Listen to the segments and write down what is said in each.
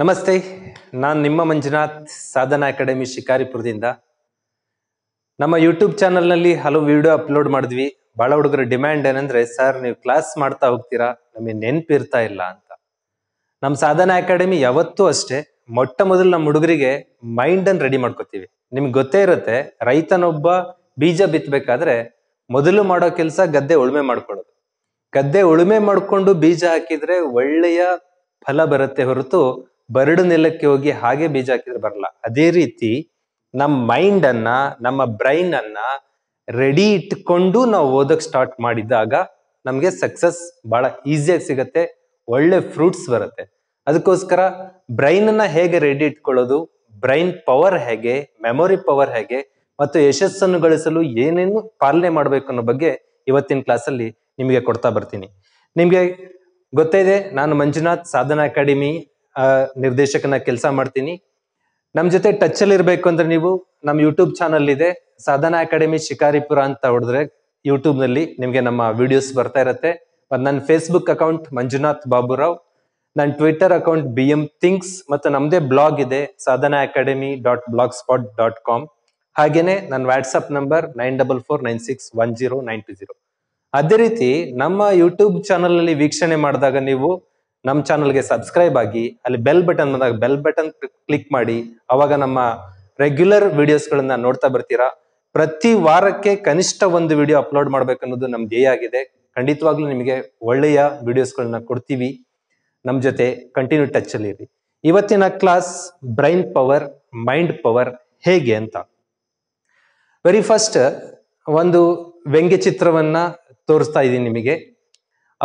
ನಮಸ್ತೆ ನಾನು ನಿಮ್ಮ ಮಂಜುನಾಥ್ ಸಾಧನಾ ಅಕಾಡೆಮಿ ಶಿಕಾರಿಪುರದಿಂದ ನಮ್ಮ ಯೂಟ್ಯೂಬ್ ಚಾನಲ್ನಲ್ಲಿ ಹಲವು ವಿಡಿಯೋ ಅಪ್ಲೋಡ್ ಮಾಡಿದ್ವಿ ಭಾಳ ಹುಡುಗರ ಡಿಮ್ಯಾಂಡ್ ಏನಂದ್ರೆ ಸರ್ ನೀವು ಕ್ಲಾಸ್ ಮಾಡ್ತಾ ಹೋಗ್ತೀರಾ ನಮಗೆ ನೆನಪಿರ್ತಾ ಇಲ್ಲ ಅಂತ ನಮ್ಮ ಸಾಧನಾ ಅಕಾಡೆಮಿ ಯಾವತ್ತೂ ಅಷ್ಟೇ ಮೊಟ್ಟ ಮೊದಲು ನಮ್ಮ ಹುಡುಗರಿಗೆ ಮೈಂಡ್ ಮೈಂಡನ್ನು ರೆಡಿ ಮಾಡ್ಕೋತೀವಿ ನಿಮ್ಗೆ ಗೊತ್ತೇ ಇರುತ್ತೆ ರೈತನೊಬ್ಬ ಬೀಜ ಬಿತ್ತಬೇಕಾದ್ರೆ ಮೊದಲು ಮಾಡೋ ಕೆಲಸ ಗದ್ದೆ ಉಳುಮೆ ಮಾಡ್ಕೊಳ್ಳೋದು ಗದ್ದೆ ಉಳುಮೆ ಮಾಡಿಕೊಂಡು ಬೀಜ ಹಾಕಿದ್ರೆ ಒಳ್ಳೆಯ ಫಲ ಬರುತ್ತೆ ಹೊರತು ಬರಡು ನೆಲಕ್ಕೆ ಹೋಗಿ ಹಾಗೆ ಬೀಜ ಹಾಕಿದ್ರೆ ಬರಲ್ಲ ಅದೇ ರೀತಿ ನಮ್ಮ ಮೈಂಡ್ ಅನ್ನ ನಮ್ಮ ಬ್ರೈನ್ ಅನ್ನ ರೆಡಿ ಇಟ್ಕೊಂಡು ನಾವು ಓದಕ್ ಸ್ಟಾರ್ಟ್ ಮಾಡಿದಾಗ ನಮಗೆ ಸಕ್ಸಸ್ ಬಹಳ ಈಸಿಯಾಗಿ ಸಿಗತ್ತೆ ಒಳ್ಳೆ ಫ್ರೂಟ್ಸ್ ಬರುತ್ತೆ ಅದಕ್ಕೋಸ್ಕರ ಬ್ರೈನ್ ಅನ್ನ ಹೇಗೆ ರೆಡಿ ಇಟ್ಕೊಳ್ಳೋದು ಬ್ರೈನ್ ಪವರ್ ಹೇಗೆ ಮೆಮೊರಿ ಪವರ್ ಹೇಗೆ ಮತ್ತು ಯಶಸ್ಸನ್ನು ಗಳಿಸಲು ಏನೇನು ಪಾಲನೆ ಮಾಡಬೇಕು ಅನ್ನೋ ಬಗ್ಗೆ ಇವತ್ತಿನ ಕ್ಲಾಸಲ್ಲಿ ನಿಮಗೆ ಕೊಡ್ತಾ ಬರ್ತೀನಿ ನಿಮಗೆ ಗೊತ್ತೇ ಇದೆ ನಾನು ಮಂಜುನಾಥ್ ಸಾಧನಾ ಅಕಾಡೆಮಿ ನಿರ್ದೇಶಕನ ಕೆಲಸ ಮಾಡ್ತೀನಿ ನಮ್ ಜೊತೆ ಟಚ್ ಅಲ್ಲಿ ಇರ್ಬೇಕು ಅಂದ್ರೆ ನೀವು ನಮ್ ಯೂಟ್ಯೂಬ್ ಚಾನಲ್ ಇದೆ ಸಾಧನಾ ಅಕಾಡೆಮಿ ಶಿಕಾರಿಪುರ ಅಂತ ಹೊಡೆದ್ರೆ ಯೂಟ್ಯೂಬ್ ನಲ್ಲಿ ನಿಮ್ಗೆ ನಮ್ಮ ವಿಡಿಯೋಸ್ ಬರ್ತಾ ಇರತ್ತೆ ಮತ್ತು ನನ್ನ ಫೇಸ್ಬುಕ್ ಅಕೌಂಟ್ ಮಂಜುನಾಥ್ ಬಾಬುರಾವ್ ನನ್ನ Twitter account B M things ಮತ್ತು ನಮ್ದೇ ಬ್ಲಾಗ್ ಇದೆ Sadhana academy dot blog spot dot com ಹಾಗೇನೆ ನನ್ನ WhatsApp number nine double four nine six one zero nine two zero ಅದೇ ರೀತಿ ನಮ್ಮ ಯೂಟ್ಯೂಬ್ ಚಾನಲ್ ನಲ್ಲಿ ವೀಕ್ಷಣೆ ಮಾಡಿದಾಗ ನೀವು ನಮ್ಮ ಚಾನಲ್ಗೆ ಸಬ್ಸ್ಕ್ರೈಬ್ ಆಗಿ ಅಲ್ಲಿ ಬೆಲ್ ಬಟನ್ ಬಂದಾಗ ಬೆಲ್ ಬಟನ್ ಕ್ಲಿಕ್ ಮಾಡಿ ಅವಾಗ ನಮ್ಮ ರೆಗ್ಯುಲರ್ ವಿಡಿಯೋಸ್ಗಳನ್ನ ನೋಡ್ತಾ ಬರ್ತೀರಾ ಪ್ರತಿ ವಾರಕ್ಕೆ ಕನಿಷ್ಠ ಒಂದು ವಿಡಿಯೋ ಅಪ್ಲೋಡ್ ಮಾಡ್ಬೇಕನ್ನೋದು ನಮ್ಮ ಧ್ಯೇಯ ಆಗಿದೆ ಖಂಡಿತವಾಗ್ಲೂ ನಿಮಗೆ ಒಳ್ಳೆಯ ವಿಡಿಯೋಸ್ಗಳನ್ನ ಕೊಡ್ತೀವಿ ನಮ್ಮ ಜೊತೆ ಕಂಟಿನ್ಯೂ ಟಚ್ ಅಲ್ಲಿ ಇರಿ ಇವತ್ತಿನ class brain power mind power ಹೇಗೆ ಅಂತ ವೆರಿ ಫಸ್ಟ್ ಒಂದು ವ್ಯಂಗ್ಯ ಚಿತ್ರವನ್ನ ತೋರಿಸ್ತಾ ಇದ್ದೀನಿ ನಿಮಗೆ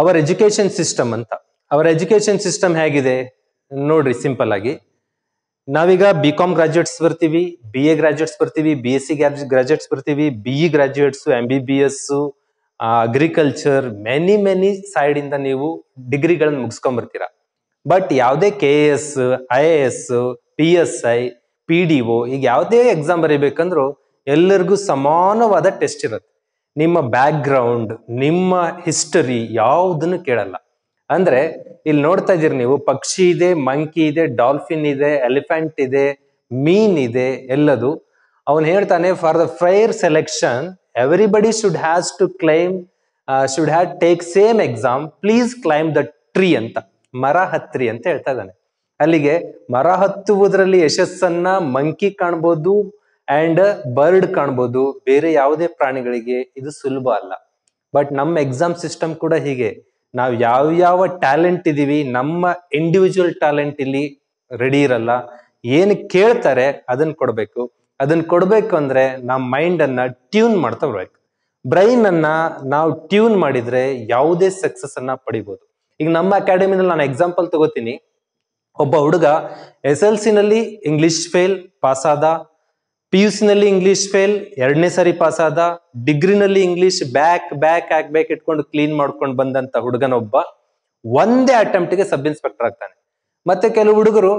ಅವರ್ ಎಜುಕೇಶನ್ ಸಿಸ್ಟಮ್ ಅಂತ ಅವರ ಎಜುಕೇಶನ್ ಸಿಸ್ಟಮ್ ಹೇಗಿದೆ ನೋಡ್ರಿ ಸಿಂಪಲ್ ಆಗಿ ನಾವೀಗ ಬಿ ಕಾಮ್ ಗ್ರಾಜುಯೇಟ್ಸ್ ಬರ್ತೀವಿ ಬಿ ಎ ಗ್ರಾಜುಯೇಟ್ಸ್ ಬರ್ತೀವಿ ಬಿ ಎಸ್ ಸಿ ಗ್ರಾಜುಯೇಟ್ಸ್ ಬರ್ತೀವಿ B E graduates M B B S agriculture many many side ಇಂದ ನೀವು ಡಿಗ್ರಿಗಳನ್ನ ಬರ್ತೀರ ಬಟ್ ಯಾವುದೇ K A S I A S P S I P D O ಈಗ ಯಾವುದೇ exam ಬರೀಬೇಕಂದ್ರೂ ಎಲ್ಲರಿಗೂ ಸಮಾನವಾದ ಟೆಸ್ಟ್ ಇರುತ್ತೆ ನಿಮ್ಮ ಬ್ಯಾಕ್ ಗ್ರೌಂಡ್ ನಿಮ್ಮ ಹಿಸ್ಟರಿ ಯಾವುದನ್ನು ಕೇಳಲ್ಲ ಅಂದ್ರೆ ಇಲ್ಲಿ ನೋಡ್ತಾ ಇದೀರಿ ನೀವು ಪಕ್ಷಿ ಇದೆ ಮಂಕಿ ಇದೆ ಡಾಲ್ಫಿನ್ ಇದೆ ಎಲಿಫೆಂಟ್ ಇದೆ ಮೀನ್ ಇದೆ ಎಲ್ಲದು ಅವನು ಹೇಳ್ತಾನೆ for the fair selection everybody should has to climb should had take same exam please climb the tree ಅಂತ ಮರ ಹತ್ರಿ ಅಂತ ಹೇಳ್ತಾ ಇದ್ದಾನೆ ಅಲ್ಲಿಗೆ ಮರ ಹತ್ತುವುದರಲ್ಲಿ ಯಶಸ್ಸನ್ನ ಮಂಕಿ ಕಾಣ್ಬೋದು ಅಂಡ್ ಬರ್ಡ್ ಕಾಣ್ಬೋದು ಬೇರೆ ಯಾವುದೇ ಪ್ರಾಣಿಗಳಿಗೆ ಇದು ಸುಲಭ ಅಲ್ಲ ಬಟ್ ನಮ್ಮ ಎಕ್ಸಾಮ್ ಸಿಸ್ಟಮ್ ಕೂಡ ಹೀಗೆ ನಾವು ಯಾವ ಯಾವ ಟ್ಯಾಲೆಂಟ್ ಇದೀವಿ ನಮ್ಮ ಇಂಡಿವಿಜುವಲ್ ಟ್ಯಾಲೆಂಟ್ ಇಲ್ಲಿ ರೆಡಿ ಇರಲ್ಲ ಏನು ಕೇಳ್ತಾರೆ ಅದನ್ನ ಕೊಡಬೇಕು ಅದನ್ನ ಕೊಡಬೇಕು ಅಂದ್ರೆ ನಮ್ಮ ಮೈಂಡ್ ಟ್ಯೂನ್ ಮಾಡ್ತಾ ಬರ್ಬೇಕು ಬ್ರೈನ್ ಅನ್ನ ನಾವು ಟ್ಯೂನ್ ಮಾಡಿದ್ರೆ ಯಾವುದೇ ಸಕ್ಸಸ್ ಅನ್ನ ಪಡಿಬಹುದು ಈಗ ನಮ್ಮ ಅಕಾಡೆಮಿನಲ್ಲಿ ನಾನು ಎಕ್ಸಾಂಪಲ್ ತಗೋತೀನಿ ಒಬ್ಬ ಹುಡುಗ ಎಸ್ ಎಲ್ ಸಿ ನಲ್ಲಿ ಇಂಗ್ಲಿಷ್ ಫೇಲ್ ಪಾಸ್ ಆದ ಪಿ ಯು ಇಂಗ್ಲಿಷ್ ಫೇಲ್ ಎರಡನೇ ಸಾರಿ ಪಾಸ್ ಆದ ಡಿಗ್ರಿನಲ್ಲಿ ಇಂಗ್ಲಿಷ್ ಬ್ಯಾಕ್ ಬ್ಯಾಕ್ ಆಗ್ಬೇಕು ಇಟ್ಕೊಂಡು ಕ್ಲೀನ್ ಮಾಡ್ಕೊಂಡು ಬಂದಂತ ಹುಡುಗನೊಬ್ಬ ಒಂದೇ ಅಟೆಂಪ್ಟ್ಗೆ ಸಬ್ ಇನ್ಸ್ಪೆಕ್ಟರ್ ಆಗ್ತಾನೆ ಮತ್ತೆ ಕೆಲವು ಹುಡುಗರು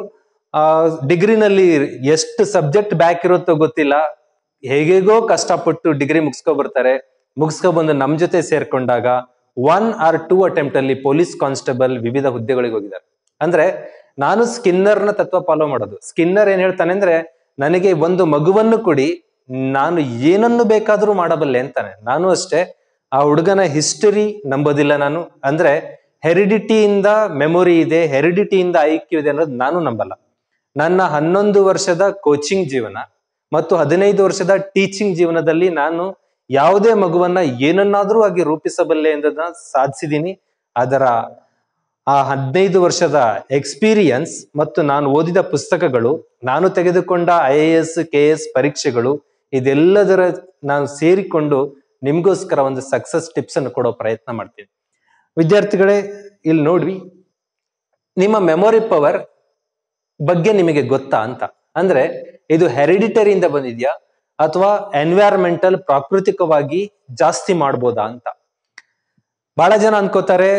ಆ ಡಿಗ್ರಿನಲ್ಲಿ ಎಷ್ಟು ಸಬ್ಜೆಕ್ಟ್ ಬ್ಯಾಕ್ ಇರುತ್ತೋ ಗೊತ್ತಿಲ್ಲ ಹೇಗೆಗೋ ಕಷ್ಟಪಟ್ಟು ಡಿಗ್ರಿ ಮುಗಿಸ್ಕೊ ಬರ್ತಾರೆ ಮುಗಿಸ್ಕೊ ಬಂದು ನಮ್ಮ ಜೊತೆ ಸೇರ್ಕೊಂಡಾಗ ಒನ್ ಆರ್ ಟೂ ಅಟೆಂಪ್ಟ್ ಅಲ್ಲಿ ಪೊಲೀಸ್ ಕಾನ್ಸ್ಟೇಬಲ್ ವಿವಿಧ ಹುದ್ದೆಗಳಿಗೆ ಹೋಗಿದ್ದಾರೆ ಅಂದ್ರೆ ನಾನು ಸ್ಕಿನ್ನರ್ನ ತತ್ವ ಫಾಲೋ ಮಾಡೋದು ಸ್ಕಿನ್ನರ್ ಏನ್ ಹೇಳ್ತಾನೆ ಅಂದ್ರೆ ನನಗೆ ಒಂದು ಮಗುವನ್ನು ಕೊಡಿ ನಾನು ಏನನ್ನು ಬೇಕಾದರೂ ಮಾಡಬಲ್ಲೆ ಅಂತಾನೆ ನಾನು ಅಷ್ಟೇ ಆ ಹುಡುಗನ ಹಿಸ್ಟರಿ ನಂಬೋದಿಲ್ಲ ನಾನು ಅಂದ್ರೆ ಹೆರಿಡಿಟಿಯಿಂದ ಮೆಮೊರಿ ಇದೆ ಹೆರಿಡಿಟಿಯಿಂದ ಐಕ್ಯೂ ಇದೆ ಅನ್ನೋದು ನಾನು ನಂಬಲ್ಲ ನನ್ನ ಹನ್ನೊಂದು ವರ್ಷದ ಕೋಚಿಂಗ್ ಜೀವನ ಮತ್ತು ಹದಿನೈದು ವರ್ಷದ ಟೀಚಿಂಗ್ ಜೀವನದಲ್ಲಿ ನಾನು ಯಾವುದೇ ಮಗುವನ್ನ ಏನನ್ನಾದ್ರೂ ಆಗಿ ರೂಪಿಸಬಲ್ಲೆ ಎಂದ ಸಾಧಿಸಿದ್ದೀನಿ ಅದರ ಆ ಹದಿನೈದು ವರ್ಷದ ಎಕ್ಸ್ಪೀರಿಯನ್ಸ್ ಮತ್ತು ನಾನು ಓದಿದ ಪುಸ್ತಕಗಳು ನಾನು ತೆಗೆದುಕೊಂಡ I A S K S ಪರೀಕ್ಷೆಗಳು ಇದೆಲ್ಲದರ ನಾನು ಸೇರಿಕೊಂಡು ನಿಮಗೋಸ್ಕರ ಒಂದು ಸಕ್ಸಸ್ ಟಿಪ್ಸ್ ಅನ್ನು ಕೊಡೋ ಪ್ರಯತ್ನ ಮಾಡ್ತೀನಿ ವಿದ್ಯಾರ್ಥಿಗಳೇ ಇಲ್ಲಿ ನೋಡ್ವಿ ನಿಮ್ಮ ಮೆಮೊರಿ ಪವರ್ ಬಗ್ಗೆ ನಿಮಗೆ ಗೊತ್ತಾ ಅಂತ ಅಂದ್ರೆ ಇದು ಹೆರಿಡಿಟರಿಯಿಂದ ಬಂದಿದೆಯಾ ಅಥವಾ ಎನ್ವೈರ್ಮೆಂಟಲ್ ಪ್ರಾಕೃತಿಕವಾಗಿ ಜಾಸ್ತಿ ಮಾಡ್ಬೋದಾ ಅಂತ ಬಹಳ ಜನ ಅನ್ಕೋತಾರೆ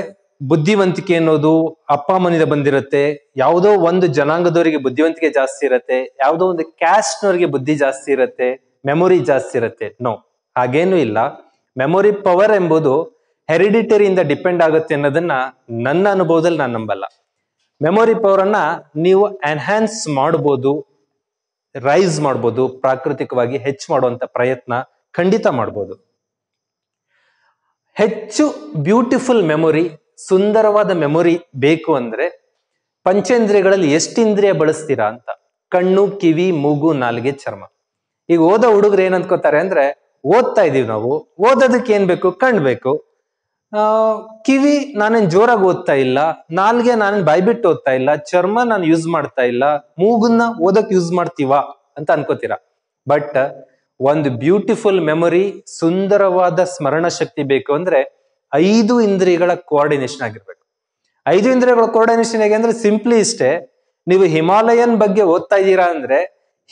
ಬುದ್ಧಿವಂತಿಕೆ ಅನ್ನೋದು ಅಪ್ಪ ಅಮ್ಮನಿಂದ ಬಂದಿರುತ್ತೆ ಯಾವುದೋ ಒಂದು ಜನಾಂಗದವರಿಗೆ ಬುದ್ಧಿವಂತಿಕೆ ಜಾಸ್ತಿ ಇರತ್ತೆ ಯಾವುದೋ ಒಂದು ಕ್ಯಾಸ್ಟ್ನವರಿಗೆ ಬುದ್ಧಿ ಜಾಸ್ತಿ ಇರತ್ತೆ ಮೆಮೊರಿ ಜಾಸ್ತಿ ಇರತ್ತೆ ನೋ ಹಾಗೇನೂ ಇಲ್ಲ ಮೆಮೊರಿ ಪವರ್ ಎಂಬುದು ಹೆರಿಡಿಟರಿಯಿಂದ ಡಿಪೆಂಡ್ ಆಗುತ್ತೆ ಅನ್ನೋದನ್ನ ನನ್ನ ಅನುಭವದಲ್ಲಿ ನಾನು ನಂಬಲ್ಲ ಮೆಮೊರಿ ಪವರ್ ಅನ್ನ ನೀವು ಎನ್ಹ್ಯಾನ್ಸ್ ಮಾಡ್ಬೋದು ರೈಸ್ ಮಾಡ್ಬೋದು ಪ್ರಾಕೃತಿಕವಾಗಿ ಹೆಚ್ಚು ಮಾಡುವಂತ ಪ್ರಯತ್ನ ಖಂಡಿತ ಮಾಡ್ಬೋದು ಹೆಚ್ಚು ಬ್ಯೂಟಿಫುಲ್ ಮೆಮೊರಿ ಸುಂದರವಾದ ಮೆಮೊರಿ ಬೇಕು ಅಂದ್ರೆ ಪಂಚೇಂದ್ರಿಯಗಳಲ್ಲಿ ಎಷ್ಟಿಂದ್ರಿಯ ಬಳಸ್ತೀರಾ ಅಂತ ಕಣ್ಣು ಕಿವಿ ಮೂಗು ನಾಲ್ಗೆ ಚರ್ಮ ಈಗ ಓದೋ ಹುಡುಗರು ಏನ್ ಅನ್ಕೋತಾರೆ ಅಂದ್ರೆ ಓದ್ತಾ ಇದೀವಿ ನಾವು ಓದೋದಕ್ಕೆ ಏನ್ ಬೇಕು ಕಣ್ಣು ಬೇಕು ಆ ಕಿವಿ ನಾನೇನ್ ಜೋರಾಗಿ ಓದ್ತಾ ಇಲ್ಲ ನಾಲ್ಗೆ ನಾನೇನ್ ಬಾಯ್ಬಿಟ್ಟು ಓದ್ತಾ ಇಲ್ಲ ಚರ್ಮ ನಾನು ಯೂಸ್ ಮಾಡ್ತಾ ಇಲ್ಲ ಮೂಗುನ್ನ ಓದಕ್ ಯೂಸ್ ಮಾಡ್ತೀವ ಅಂತ ಅನ್ಕೋತೀರಾ ಬಟ್ ಒಂದು ಬ್ಯೂಟಿಫುಲ್ ಮೆಮೊರಿ ಸುಂದರವಾದ ಸ್ಮರಣ ಶಕ್ತಿ ಬೇಕು ಅಂದ್ರೆ ಐದು ಇಂದ್ರಿಯಗಳ ಕೋಆರ್ಡಿನೇಷನ್ ಆಗಿರ್ಬೇಕು ಐದು ಇಂದ್ರಿಯಗಳ ಕೋಆರ್ಡಿನೇಷನ್ ಹೇಗೆ ಅಂದ್ರೆ ಸಿಂಪ್ಲಿ ಇಷ್ಟೇ ನೀವು ಹಿಮಾಲಯನ್ ಬಗ್ಗೆ ಓದ್ತಾ ಇದ್ದೀರಾ ಅಂದ್ರೆ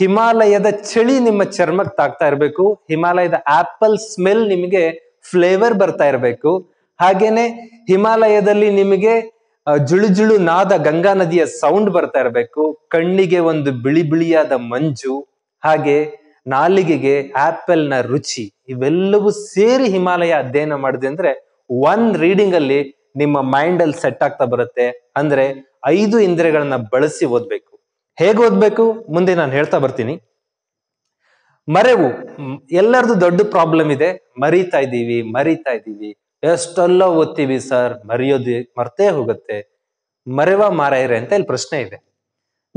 ಹಿಮಾಲಯದ ಚಳಿ ನಿಮ್ಮ ಚರ್ಮಕ್ಕೆ ತಾಗ್ತಾ ಇರಬೇಕು ಹಿಮಾಲಯದ ಆಪಲ್ ಸ್ಮೆಲ್ ನಿಮಗೆ ಫ್ಲೇವರ್ ಬರ್ತಾ ಇರಬೇಕು ಹಾಗೇನೆ ಹಿಮಾಲಯದಲ್ಲಿ ನಿಮಗೆ ಜುಳು ಜುಳು ನಾದ ಗಂಗಾ ನದಿಯ ಸೌಂಡ್ ಬರ್ತಾ ಇರಬೇಕು ಕಣ್ಣಿಗೆ ಒಂದು ಬಿಳಿ ಬಿಳಿಯಾದ ಮಂಜು ಹಾಗೆ ನಾಲಿಗೆಗೆ ಆಪಲ್ನ ರುಚಿ ಇವೆಲ್ಲವೂ ಸೇರಿ ಹಿಮಾಲಯ ಅಧ್ಯಯನ ಮಾಡಿದೆ ಅಂದ್ರೆ ಒಂದ್ ರೀಡಿಂಗ್ ಅಲ್ಲಿ ನಿಮ್ಮ ಮೈಂಡ್ ಅಲ್ಲಿ ಸೆಟ್ ಆಗ್ತಾ ಬರುತ್ತೆ ಅಂದ್ರೆ ಐದು ಇಂದ್ರಿಯಗಳನ್ನ ಬಳಸಿ ಓದ್ಬೇಕು ಹೇಗೆ ಓದ್ಬೇಕು ಮುಂದೆ ನಾನು ಹೇಳ್ತಾ ಬರ್ತೀನಿ ಮರೆವು ಎಲ್ಲರದು ದೊಡ್ಡ ಪ್ರಾಬ್ಲಮ್ ಇದೆ ಮರೀತಾ ಇದ್ದೀವಿ ಮರಿತಾ ಇದ್ದೀವಿ ಎಷ್ಟೆಲ್ಲ ಓದ್ತೀವಿ ಸರ್ ಮರೆಯೋದಿ ಮರ್ತೇ ಹೋಗುತ್ತೆ ಮರೆವ ಮಾರ ಅಂತ ಇಲ್ಲಿ ಪ್ರಶ್ನೆ ಇದೆ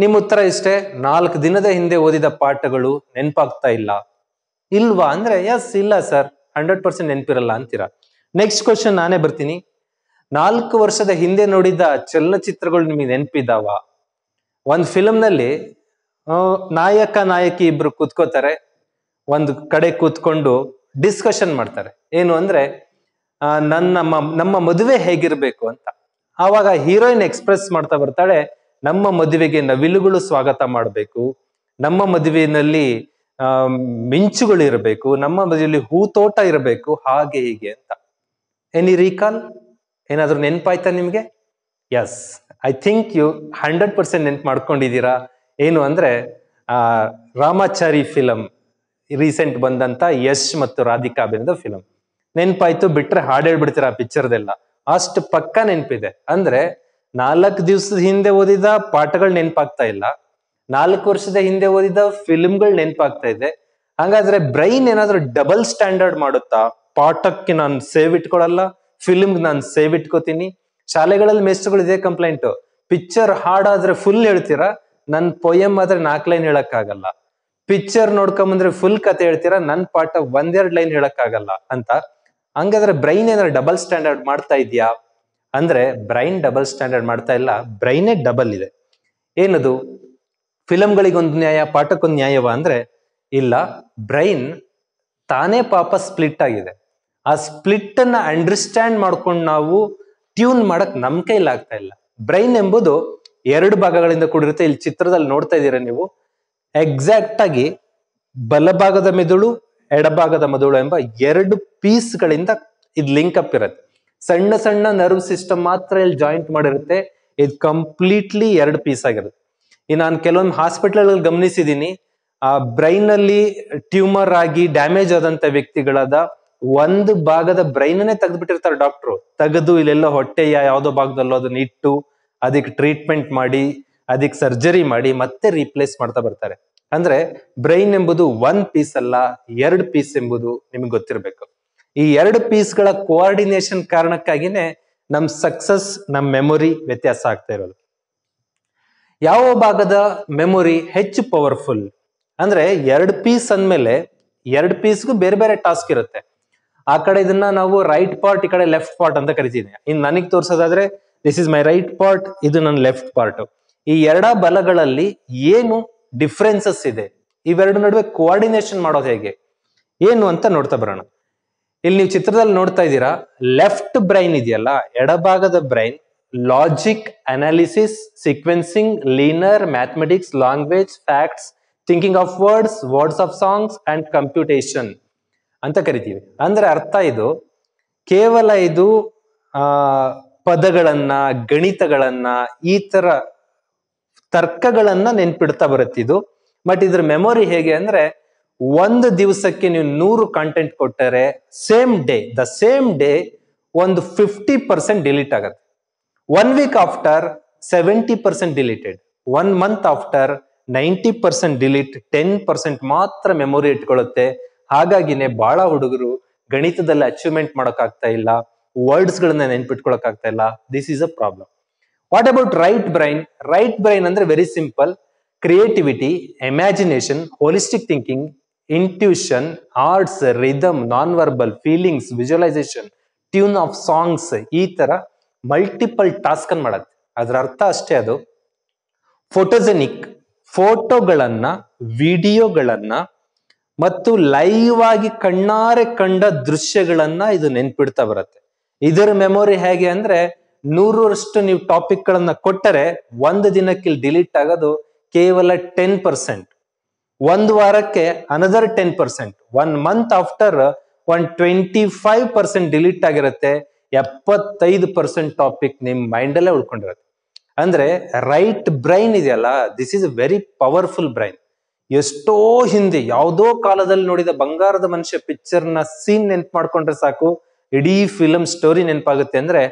ನಿಮ್ಮ ಉತ್ತರ ಇಷ್ಟೇ ನಾಲ್ಕು ದಿನದ ಹಿಂದೆ ಓದಿದ ಪಾಠಗಳು ನೆನಪಾಗ್ತಾ ಇಲ್ಲ ಇಲ್ವಾ ಅಂದ್ರೆ ಎಸ್ ಇಲ್ಲ ಸರ್ ಹಂಡ್ರೆಡ್ ಪರ್ಸೆಂಟ್ ನೆನಪಿರಲ್ಲ ಅಂತೀರಾ ನೆಕ್ಸ್ಟ್ ಕ್ವಶನ್ ನಾನೇ ಬರ್ತೀನಿ ನಾಲ್ಕು ವರ್ಷದ ಹಿಂದೆ ನೋಡಿದ ಚಲನಚಿತ್ರಗಳು ನಿಮಗೆ ನೆನಪಿದ್ದಾವ ಒಂದು ಫಿಲಮ್ ನಲ್ಲಿ ನಾಯಕ ನಾಯಕಿ ಇಬ್ರು ಕೂತ್ಕೋತಾರೆ ಒಂದು ಕಡೆ ಕೂತ್ಕೊಂಡು ಡಿಸ್ಕಷನ್ ಮಾಡ್ತಾರೆ ಏನು ಅಂದ್ರೆ ನನ್ನ ನಮ್ಮ ಮದುವೆ ಹೇಗಿರ್ಬೇಕು ಅಂತ ಆವಾಗ ಹೀರೋಯಿನ್ ಎಕ್ಸ್ಪ್ರೆಸ್ ಮಾಡ್ತಾ ಬರ್ತಾಳೆ ನಮ್ಮ ಮದುವೆಗೆ ನವಿಲುಗಳು ಸ್ವಾಗತ ಮಾಡಬೇಕು ನಮ್ಮ ಮದುವೆಯಲ್ಲಿ ಮಿಂಚುಗಳು ಇರಬೇಕು ನಮ್ಮ ಮದುವೆಯಲ್ಲಿ ಹೂತೋಟ ಇರಬೇಕು ಹಾಗೆ ಹೀಗೆ ಅಂತ ಎನಿ ರೀಕಾಲ್ ಏನಾದರೂ ನೆನಪಾಯ್ತಾ ನಿಮಗೆ yes I think you hundred percent ನೆನ್ಪು ಮಾಡ್ಕೊಂಡಿದ್ದೀರಾ ಏನು ಅಂದರೆ ರಾಮಾಚಾರಿ ಫಿಲಮ್ ರೀಸೆಂಟ್ ಬಂದಂತ ಯಶ್ ಮತ್ತು ರಾಧಿಕಾ ಬೆಂದ ಫಿಲಂ ನೆನಪಾಯ್ತು ಬಿಟ್ರೆ ಹಾಡು ಹೇಳ್ಬಿಡ್ತೀರಾ ಆ ಪಿಕ್ಚರ್ದೆಲ್ಲ ಅಷ್ಟು ಪಕ್ಕ ನೆನಪಿದೆ ಅಂದ್ರೆ ನಾಲ್ಕು ದಿವಸದ ಹಿಂದೆ ಓದಿದ ಪಾಠಗಳು ನೆನಪಾಗ್ತಾ ಇಲ್ಲ ನಾಲ್ಕು ವರ್ಷದ ಹಿಂದೆ ಓದಿದ ಫಿಲ್ಮ್ಗಳು ನೆನಪಾಗ್ತಾ ಇದೆ ಹಾಗಾದ್ರೆ ಬ್ರೈನ್ ಏನಾದರೂ ಡಬಲ್ ಸ್ಟ್ಯಾಂಡರ್ಡ್ ಮಾಡುತ್ತಾ ಪಾಠಕ್ಕೆ ನಾನು ಸೇವ್ ಇಟ್ಕೊಳಲ್ಲ ಫಿಲ್ಮ್ ನಾನು ಸೇವ್ ಇಟ್ಕೋತೀನಿ ಶಾಲೆಗಳಲ್ಲಿ ಮೇಸ್ಟ್ರುಗಳು ಇದೇ ಕಂಪ್ಲೇಂಟ್ ಪಿಕ್ಚರ್ ಹಾಡಾದ್ರೆ ಫುಲ್ ಹೇಳ್ತೀರಾ ನನ್ ಪೊಯಮ್ ಆದ್ರೆ ನಾಲ್ಕು ಲೈನ್ ಹೇಳಕ್ಕಾಗಲ್ಲ ಪಿಕ್ಚರ್ ನೋಡ್ಕೊಂಬಂದ್ರೆ ಫುಲ್ ಕತೆ ಹೇಳ್ತೀರಾ ನನ್ ಪಾಠ ಒಂದೆರಡು ಲೈನ್ ಹೇಳಕ್ಕಾಗಲ್ಲ ಅಂತ ಹಂಗಾದ್ರೆ ಬ್ರೈನ್ ಏನಾದ್ರೆ ಡಬಲ್ ಸ್ಟ್ಯಾಂಡರ್ಡ್ ಮಾಡ್ತಾ ಇದೆಯಾ ಅಂದ್ರೆ ಬ್ರೈನ್ ಡಬಲ್ ಸ್ಟ್ಯಾಂಡರ್ಡ್ ಮಾಡ್ತಾ ಇಲ್ಲ ಬ್ರೈನೇ ಡಬಲ್ ಇದೆ ಏನದು ಫಿಲಮ್ಗಳಿಗೊಂದು ನ್ಯಾಯ ಪಾಠಕ್ಕೊಂದು ನ್ಯಾಯವ ಅಂದ್ರೆ ಇಲ್ಲ ಬ್ರೈನ್ ತಾನೇ ಪಾಪ ಸ್ಪ್ಲಿಟ್ ಆಗಿದೆ ಆ ಸ್ಪ್ಲಿಟ್ ಅನ್ನ ಅಂಡರ್ಸ್ಟ್ಯಾಂಡ್ ಮಾಡ್ಕೊಂಡು ನಾವು ಟ್ಯೂನ್ ಮಾಡಕ್ ನಮ್ ಕೈಲಿ ಆಗ್ತಾ ಇಲ್ಲ ಬ್ರೈನ್ ಎಂಬುದು ಎರಡು ಭಾಗಗಳಿಂದ ಕೂಡಿರುತ್ತೆ ಇಲ್ಲಿ ಚಿತ್ರದಲ್ಲಿ ನೋಡ್ತಾ ಇದ್ದೀರಾ ನೀವು ಎಕ್ಸಾಕ್ಟ್ ಆಗಿ ಬಲಭಾಗದ ಮೆದುಳು ಎಡಭಾಗದ ಮೆದುಳು ಎಂಬ ಎರಡು ಪೀಸ್ ಗಳಿಂದ ಇದು ಲಿಂಕ್ ಅಪ್ ಇರುತ್ತೆ ಸಣ್ಣ ಸಣ್ಣ ನರ್ವ್ ಸಿಸ್ಟಮ್ ಮಾತ್ರ ಇಲ್ಲಿ ಜಾಯಿಂಟ್ ಮಾಡಿರುತ್ತೆ ಇದು ಕಂಪ್ಲೀಟ್ಲಿ ಎರಡು ಪೀಸ್ ಆಗಿರುತ್ತೆ ಈ ನಾನು ಕೆಲವೊಂದು ಹಾಸ್ಪಿಟಲ್ ಗಮನಿಸಿದೀನಿ ಆ ಬ್ರೈನ್ ಅಲ್ಲಿ ಟ್ಯೂಮರ್ ಆಗಿ ಡ್ಯಾಮೇಜ್ ಆದಂತ ವ್ಯಕ್ತಿಗಳಾದ ಒಂದು ಭಾಗದ ಬ್ರೈನನ್ನೇ ತೆಗೆದ್ಬಿಟ್ಟಿರ್ತಾರೆ ಡಾಕ್ಟ್ರು ತೆಗೆದು ಇಲ್ಲೆಲ್ಲ ಹೊಟ್ಟೆಯ ಯಾವ್ದೋ ಭಾಗದಲ್ಲೋ ಅದನ್ನ ಇಟ್ಟು ಅದಕ್ಕೆ ಟ್ರೀಟ್ಮೆಂಟ್ ಮಾಡಿ ಅದಕ್ಕೆ ಸರ್ಜರಿ ಮಾಡಿ ಮತ್ತೆ ರೀಪ್ಲೇಸ್ ಮಾಡ್ತಾ ಬರ್ತಾರೆ ಅಂದ್ರೆ ಬ್ರೈನ್ ಎಂಬುದು ಒಂದ್ ಪೀಸ್ ಅಲ್ಲ ಎರಡು ಪೀಸ್ ಎಂಬುದು ನಿಮ್ಗೆ ಗೊತ್ತಿರಬೇಕು ಈ ಎರಡು ಗಳ ಕೋಆರ್ಡಿನೇಷನ್ ಕಾರಣಕ್ಕಾಗಿನೇ ನಮ್ ಸಕ್ಸಸ್ ನಮ್ ಮೆಮೊರಿ ವ್ಯತ್ಯಾಸ ಆಗ್ತಾ ಇರೋದು ಯಾವ ಭಾಗದ ಮೆಮೊರಿ ಹೆಚ್ಚು ಪವರ್ಫುಲ್ ಅಂದ್ರೆ ಎರಡು ಪೀಸ್ ಅಂದ್ಮೇಲೆ ಎರಡು ಪೀಸ್ಗೂ ಬೇರೆ ಬೇರೆ ಟಾಸ್ಕ್ ಇರುತ್ತೆ ಆ ಕಡೆ ಇದನ್ನ ನಾವು ರೈಟ್ ಪಾರ್ಟ್ ಈ ಕಡೆ ಲೆಫ್ಟ್ ಪಾರ್ಟ್ ಅಂತ ಕರಿತೀನಿ ಇನ್ ನನಗೆ ತೋರಿಸೋದಾದ್ರೆ this is my right part ಇದು ನನ್ನ ಲೆಫ್ಟ್ ಪಾರ್ಟ್ ಈ ಎರಡ ಬಲಗಳಲ್ಲಿ ಏನು ಡಿಫ್ರೆನ್ಸಸ್ ಇದೆ ಇವೆರಡು ನಡುವೆ ಕೋಆರ್ಡಿನೇಷನ್ ಮಾಡೋದು ಹೇಗೆ ಏನು ಅಂತ ನೋಡ್ತಾ ಬರೋಣ ಇಲ್ಲಿ ನೀವು ಚಿತ್ರದಲ್ಲಿ ನೋಡ್ತಾ ಇದ್ದೀರಾ ಲೆಫ್ಟ್ ಬ್ರೈನ್ ಇದೆಯಲ್ಲ ಎಡಭಾಗದ brain logic analysis sequencing linear mathematics language facts thinking of words words of songs and computation ಅಂತ ಕರಿತೀವಿ ಅಂದ್ರೆ ಅರ್ಥ ಇದು ಕೇವಲ ಇದು ಆ ಪದಗಳನ್ನ ಗಣಿತಗಳನ್ನ ಈ ತರ ತರ್ಕಗಳನ್ನ ನೆನ್ಪಿಡ್ತಾ ಇದು ಬಟ್ ಇದ್ರ ಮೆಮೊರಿ ಹೇಗೆ ಅಂದ್ರೆ ಒಂದು ದಿವಸಕ್ಕೆ ನೀವು ನೂರು ಕಾಂಟೆಂಟ್ ಕೊಟ್ಟರೆ same day the same day ಒಂದು ಫಿಫ್ಟಿ ಪರ್ಸೆಂಟ್ ಡಿಲೀಟ್ ಆಗುತ್ತೆ one week after seventy percent deleted one month after ninety percent delete ten percent ಮಾತ್ರ ಮೆಮೊರಿ ಇಟ್ಕೊಳ್ಳುತ್ತೆ ಹಾಗಾಗಿನೇ ಬಹಳ ಹುಡುಗರು ಗಣಿತದಲ್ಲಿ ಅಚೀವ್ಮೆಂಟ್ ಆಗ್ತಾ ಇಲ್ಲ ವರ್ಡ್ಸ್ ಗಳನ್ನ ನೆನ್ಪಿಟ್ಕೊಳಕ್ ಆಗ್ತಾ ಇಲ್ಲ this is a problem what about right brain right brain ಅಂದ್ರೆ very simple creativity imagination holistic thinking intuition arts rhythm non verbal feelings visualisation tune of songs ಈ ತರ ಮಲ್ಟಿಪಲ್ ಟಾಸ್ಕ್ ಅನ್ ಮಾಡತ್ತೆ ಅದರ ಅರ್ಥ ಅಷ್ಟೇ ಅದು ಫೋಟೋಜೆನಿಕ್ ಫೋಟೋಗಳನ್ನ ವಿಡಿಯೋಗಳನ್ನ ಮತ್ತು ಲೈವ್ ಆಗಿ ಕಣ್ಣಾರೆ ಕಂಡ ದೃಶ್ಯಗಳನ್ನ ಇದು ನೆನ್ಪಿಡ್ತಾ ಬರುತ್ತೆ ಇದರ ಮೆಮೊರಿ ಹೇಗೆ ಅಂದ್ರೆ ನೂರರಷ್ಟು ನೀವು ಟಾಪಿಕ್ ಗಳನ್ನ ಕೊಟ್ಟರೆ ಒಂದು ದಿನಕ್ಕೆ ಡಿಲೀಟ್ ಆಗೋದು ಕೇವಲ ಟೆನ್ ಪರ್ಸೆಂಟ್ ಒಂದು ವಾರಕ್ಕೆ another ten percent one month after one twenty five percent delete ಆಗಿರುತ್ತೆ ಎಪ್ಪತ್ತೈದು ಪರ್ಸೆಂಟ್ ಟಾಪಿಕ್ ನಿಮ್ ಅಲ್ಲೇ ಉಳ್ಕೊಂಡಿರುತ್ತೆ ಅಂದ್ರೆ ರೈಟ್ ಬ್ರೈನ್ ಇದೆಯಲ್ಲ this is very powerful brain ಎಷ್ಟೋ ಹಿಂದೆ ಯಾವುದೋ ಕಾಲದಲ್ಲಿ ನೋಡಿದ ಬಂಗಾರದ ಮನುಷ್ಯ ಪಿಕ್ಚರ್ ನ ಸೀನ್ ನೆನ್ಪು ಮಾಡ್ಕೊಂಡ್ರೆ ಸಾಕು ಇಡೀ ಫಿಲಮ್ ಸ್ಟೋರಿ ನೆನಪಾಗುತ್ತೆ ಅಂದ್ರೆ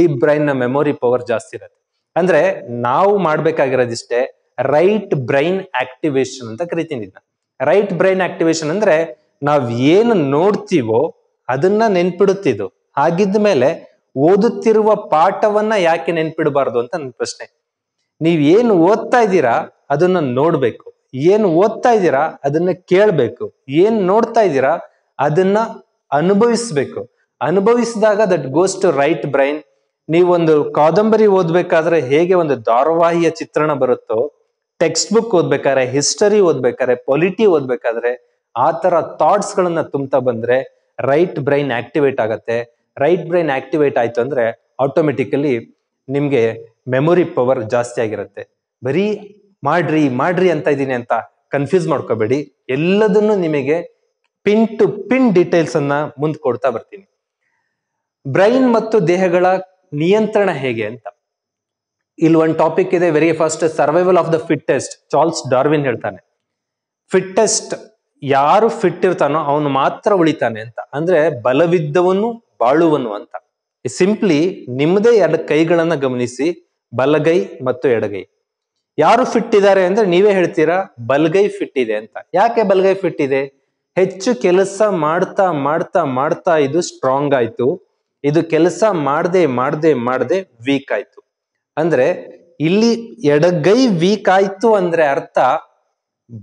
ಈ ಬ್ರೈನ್ ನ ಮೆಮೊರಿ ಪವರ್ ಜಾಸ್ತಿ ಇರುತ್ತೆ ಅಂದ್ರೆ ನಾವು ಮಾಡ್ಬೇಕಾಗಿರೋದಿಷ್ಟೇ ರೈಟ್ ಬ್ರೈನ್ ಆಕ್ಟಿವೇಶನ್ ಅಂತ ಕರಿತೀನಿ ಇದನ್ನ ರೈಟ್ ಬ್ರೈನ್ ಆಕ್ಟಿವೇಶನ್ ಅಂದ್ರೆ ನಾವ್ ಏನು ನೋಡ್ತೀವೋ ಅದನ್ನ ನೆನ್ಪಿಡುತ್ತಿದ್ದು ಹಾಗಿದ್ದ ಮೇಲೆ ಓದುತ್ತಿರುವ ಪಾಠವನ್ನ ಯಾಕೆ ನೆನ್ಪಿಡಬಾರ್ದು ಅಂತ ನನ್ನ ಪ್ರಶ್ನೆ ನೀವ್ ಏನು ಓದ್ತಾ ಇದ್ದೀರಾ ಅದನ್ನ ನೋಡ್ಬೇಕು ಏನ್ ಓದ್ತಾ ಇದ್ದೀರಾ ಅದನ್ನ ಕೇಳಬೇಕು ಏನ್ ನೋಡ್ತಾ ಇದ್ದೀರಾ ಅದನ್ನ ಅನುಭವಿಸ್ಬೇಕು ಅನುಭವಿಸಿದಾಗ that goes to right brain ನೀವೊಂದು ಕಾದಂಬರಿ ಓದ್ಬೇಕಾದ್ರೆ ಹೇಗೆ ಒಂದು ಧಾರಾವಾಹಿಯ ಚಿತ್ರಣ ಬರುತ್ತೋ ಟೆಕ್ಸ್ಟ್ ಬುಕ್ ಓದ್ಬೇಕಾದ್ರೆ ಹಿಸ್ಟರಿ ಓದ್ಬೇಕಾದ್ರೆ ಪೊಲಿಟಿ ಓದ್ಬೇಕಾದ್ರೆ ಆ ತರ ಥಾಟ್ಸ್ ಗಳನ್ನ ತುಂಬ್ತಾ ಬಂದ್ರೆ ರೈಟ್ ಬ್ರೈನ್ ಆಕ್ಟಿವೇಟ್ ಆಗತ್ತೆ ರೈಟ್ ಬ್ರೈನ್ ಆಕ್ಟಿವೇಟ್ ಆಯ್ತು ಅಂದ್ರೆ ಆಟೋಮೆಟಿಕಲಿ ನಿಮ್ಗೆ ಮೆಮೊರಿ ಪವರ್ ಜಾಸ್ತಿ ಆಗಿರುತ್ತೆ ಬರೀ ಮಾಡ್ರಿ ಮಾಡ್ರಿ ಅಂತ ಇದ್ದೀನಿ ಅಂತ ಕನ್ಫ್ಯೂಸ್ ಮಾಡ್ಕೋಬೇಡಿ ಎಲ್ಲದನ್ನು ನಿಮಗೆ ಪಿನ್ ಟು ಪಿನ್ ಡೀಟೇಲ್ಸ್ ಅನ್ನ ಮುಂದ್ ಕೊಡ್ತಾ ಬರ್ತೀನಿ ಬ್ರೈನ್ ಮತ್ತು ದೇಹಗಳ ನಿಯಂತ್ರಣ ಹೇಗೆ ಅಂತ ಇಲ್ಲಿ ಒಂದು ಟಾಪಿಕ್ ಇದೆ very first survival of the fittest Charles Darwin ಹೇಳ್ತಾನೆ ಫಿಟ್ಟೆಸ್ಟ್ ಯಾರು ಫಿಟ್ ಇರ್ತಾನೋ ಅವನು ಮಾತ್ರ ಉಳಿತಾನೆ ಅಂತ ಅಂದ್ರೆ ಬಲವಿದ್ದವನು ಬಾಳುವನು ಅಂತ ಸಿಂಪ್ಲಿ ನಿಮ್ಮದೇ ಎರಡು ಕೈಗಳನ್ನ ಗಮನಿಸಿ ಬಲಗೈ ಮತ್ತು ಎಡಗೈ ಯಾರು ಫಿಟ್ ಇದ್ದಾರೆ ಅಂದ್ರೆ ನೀವೇ ಹೇಳ್ತೀರಾ ಬಲ್ಗೈ ಫಿಟ್ ಇದೆ ಅಂತ ಯಾಕೆ ಬಲ್ಗೈ ಫಿಟ್ ಇದೆ ಹೆಚ್ಚು ಕೆಲಸ ಮಾಡ್ತಾ ಮಾಡ್ತಾ ಮಾಡ್ತಾ ಇದು ಸ್ಟ್ರಾಂಗ್ ಆಯ್ತು ಇದು ಕೆಲಸ ಮಾಡದೆ ಮಾಡದೆ ಮಾಡದೆ ವೀಕ್ ಆಯ್ತು ಅಂದ್ರೆ ಇಲ್ಲಿ ಎಡಗೈ ವೀಕ್ ಆಯ್ತು ಅಂದ್ರೆ ಅರ್ಥ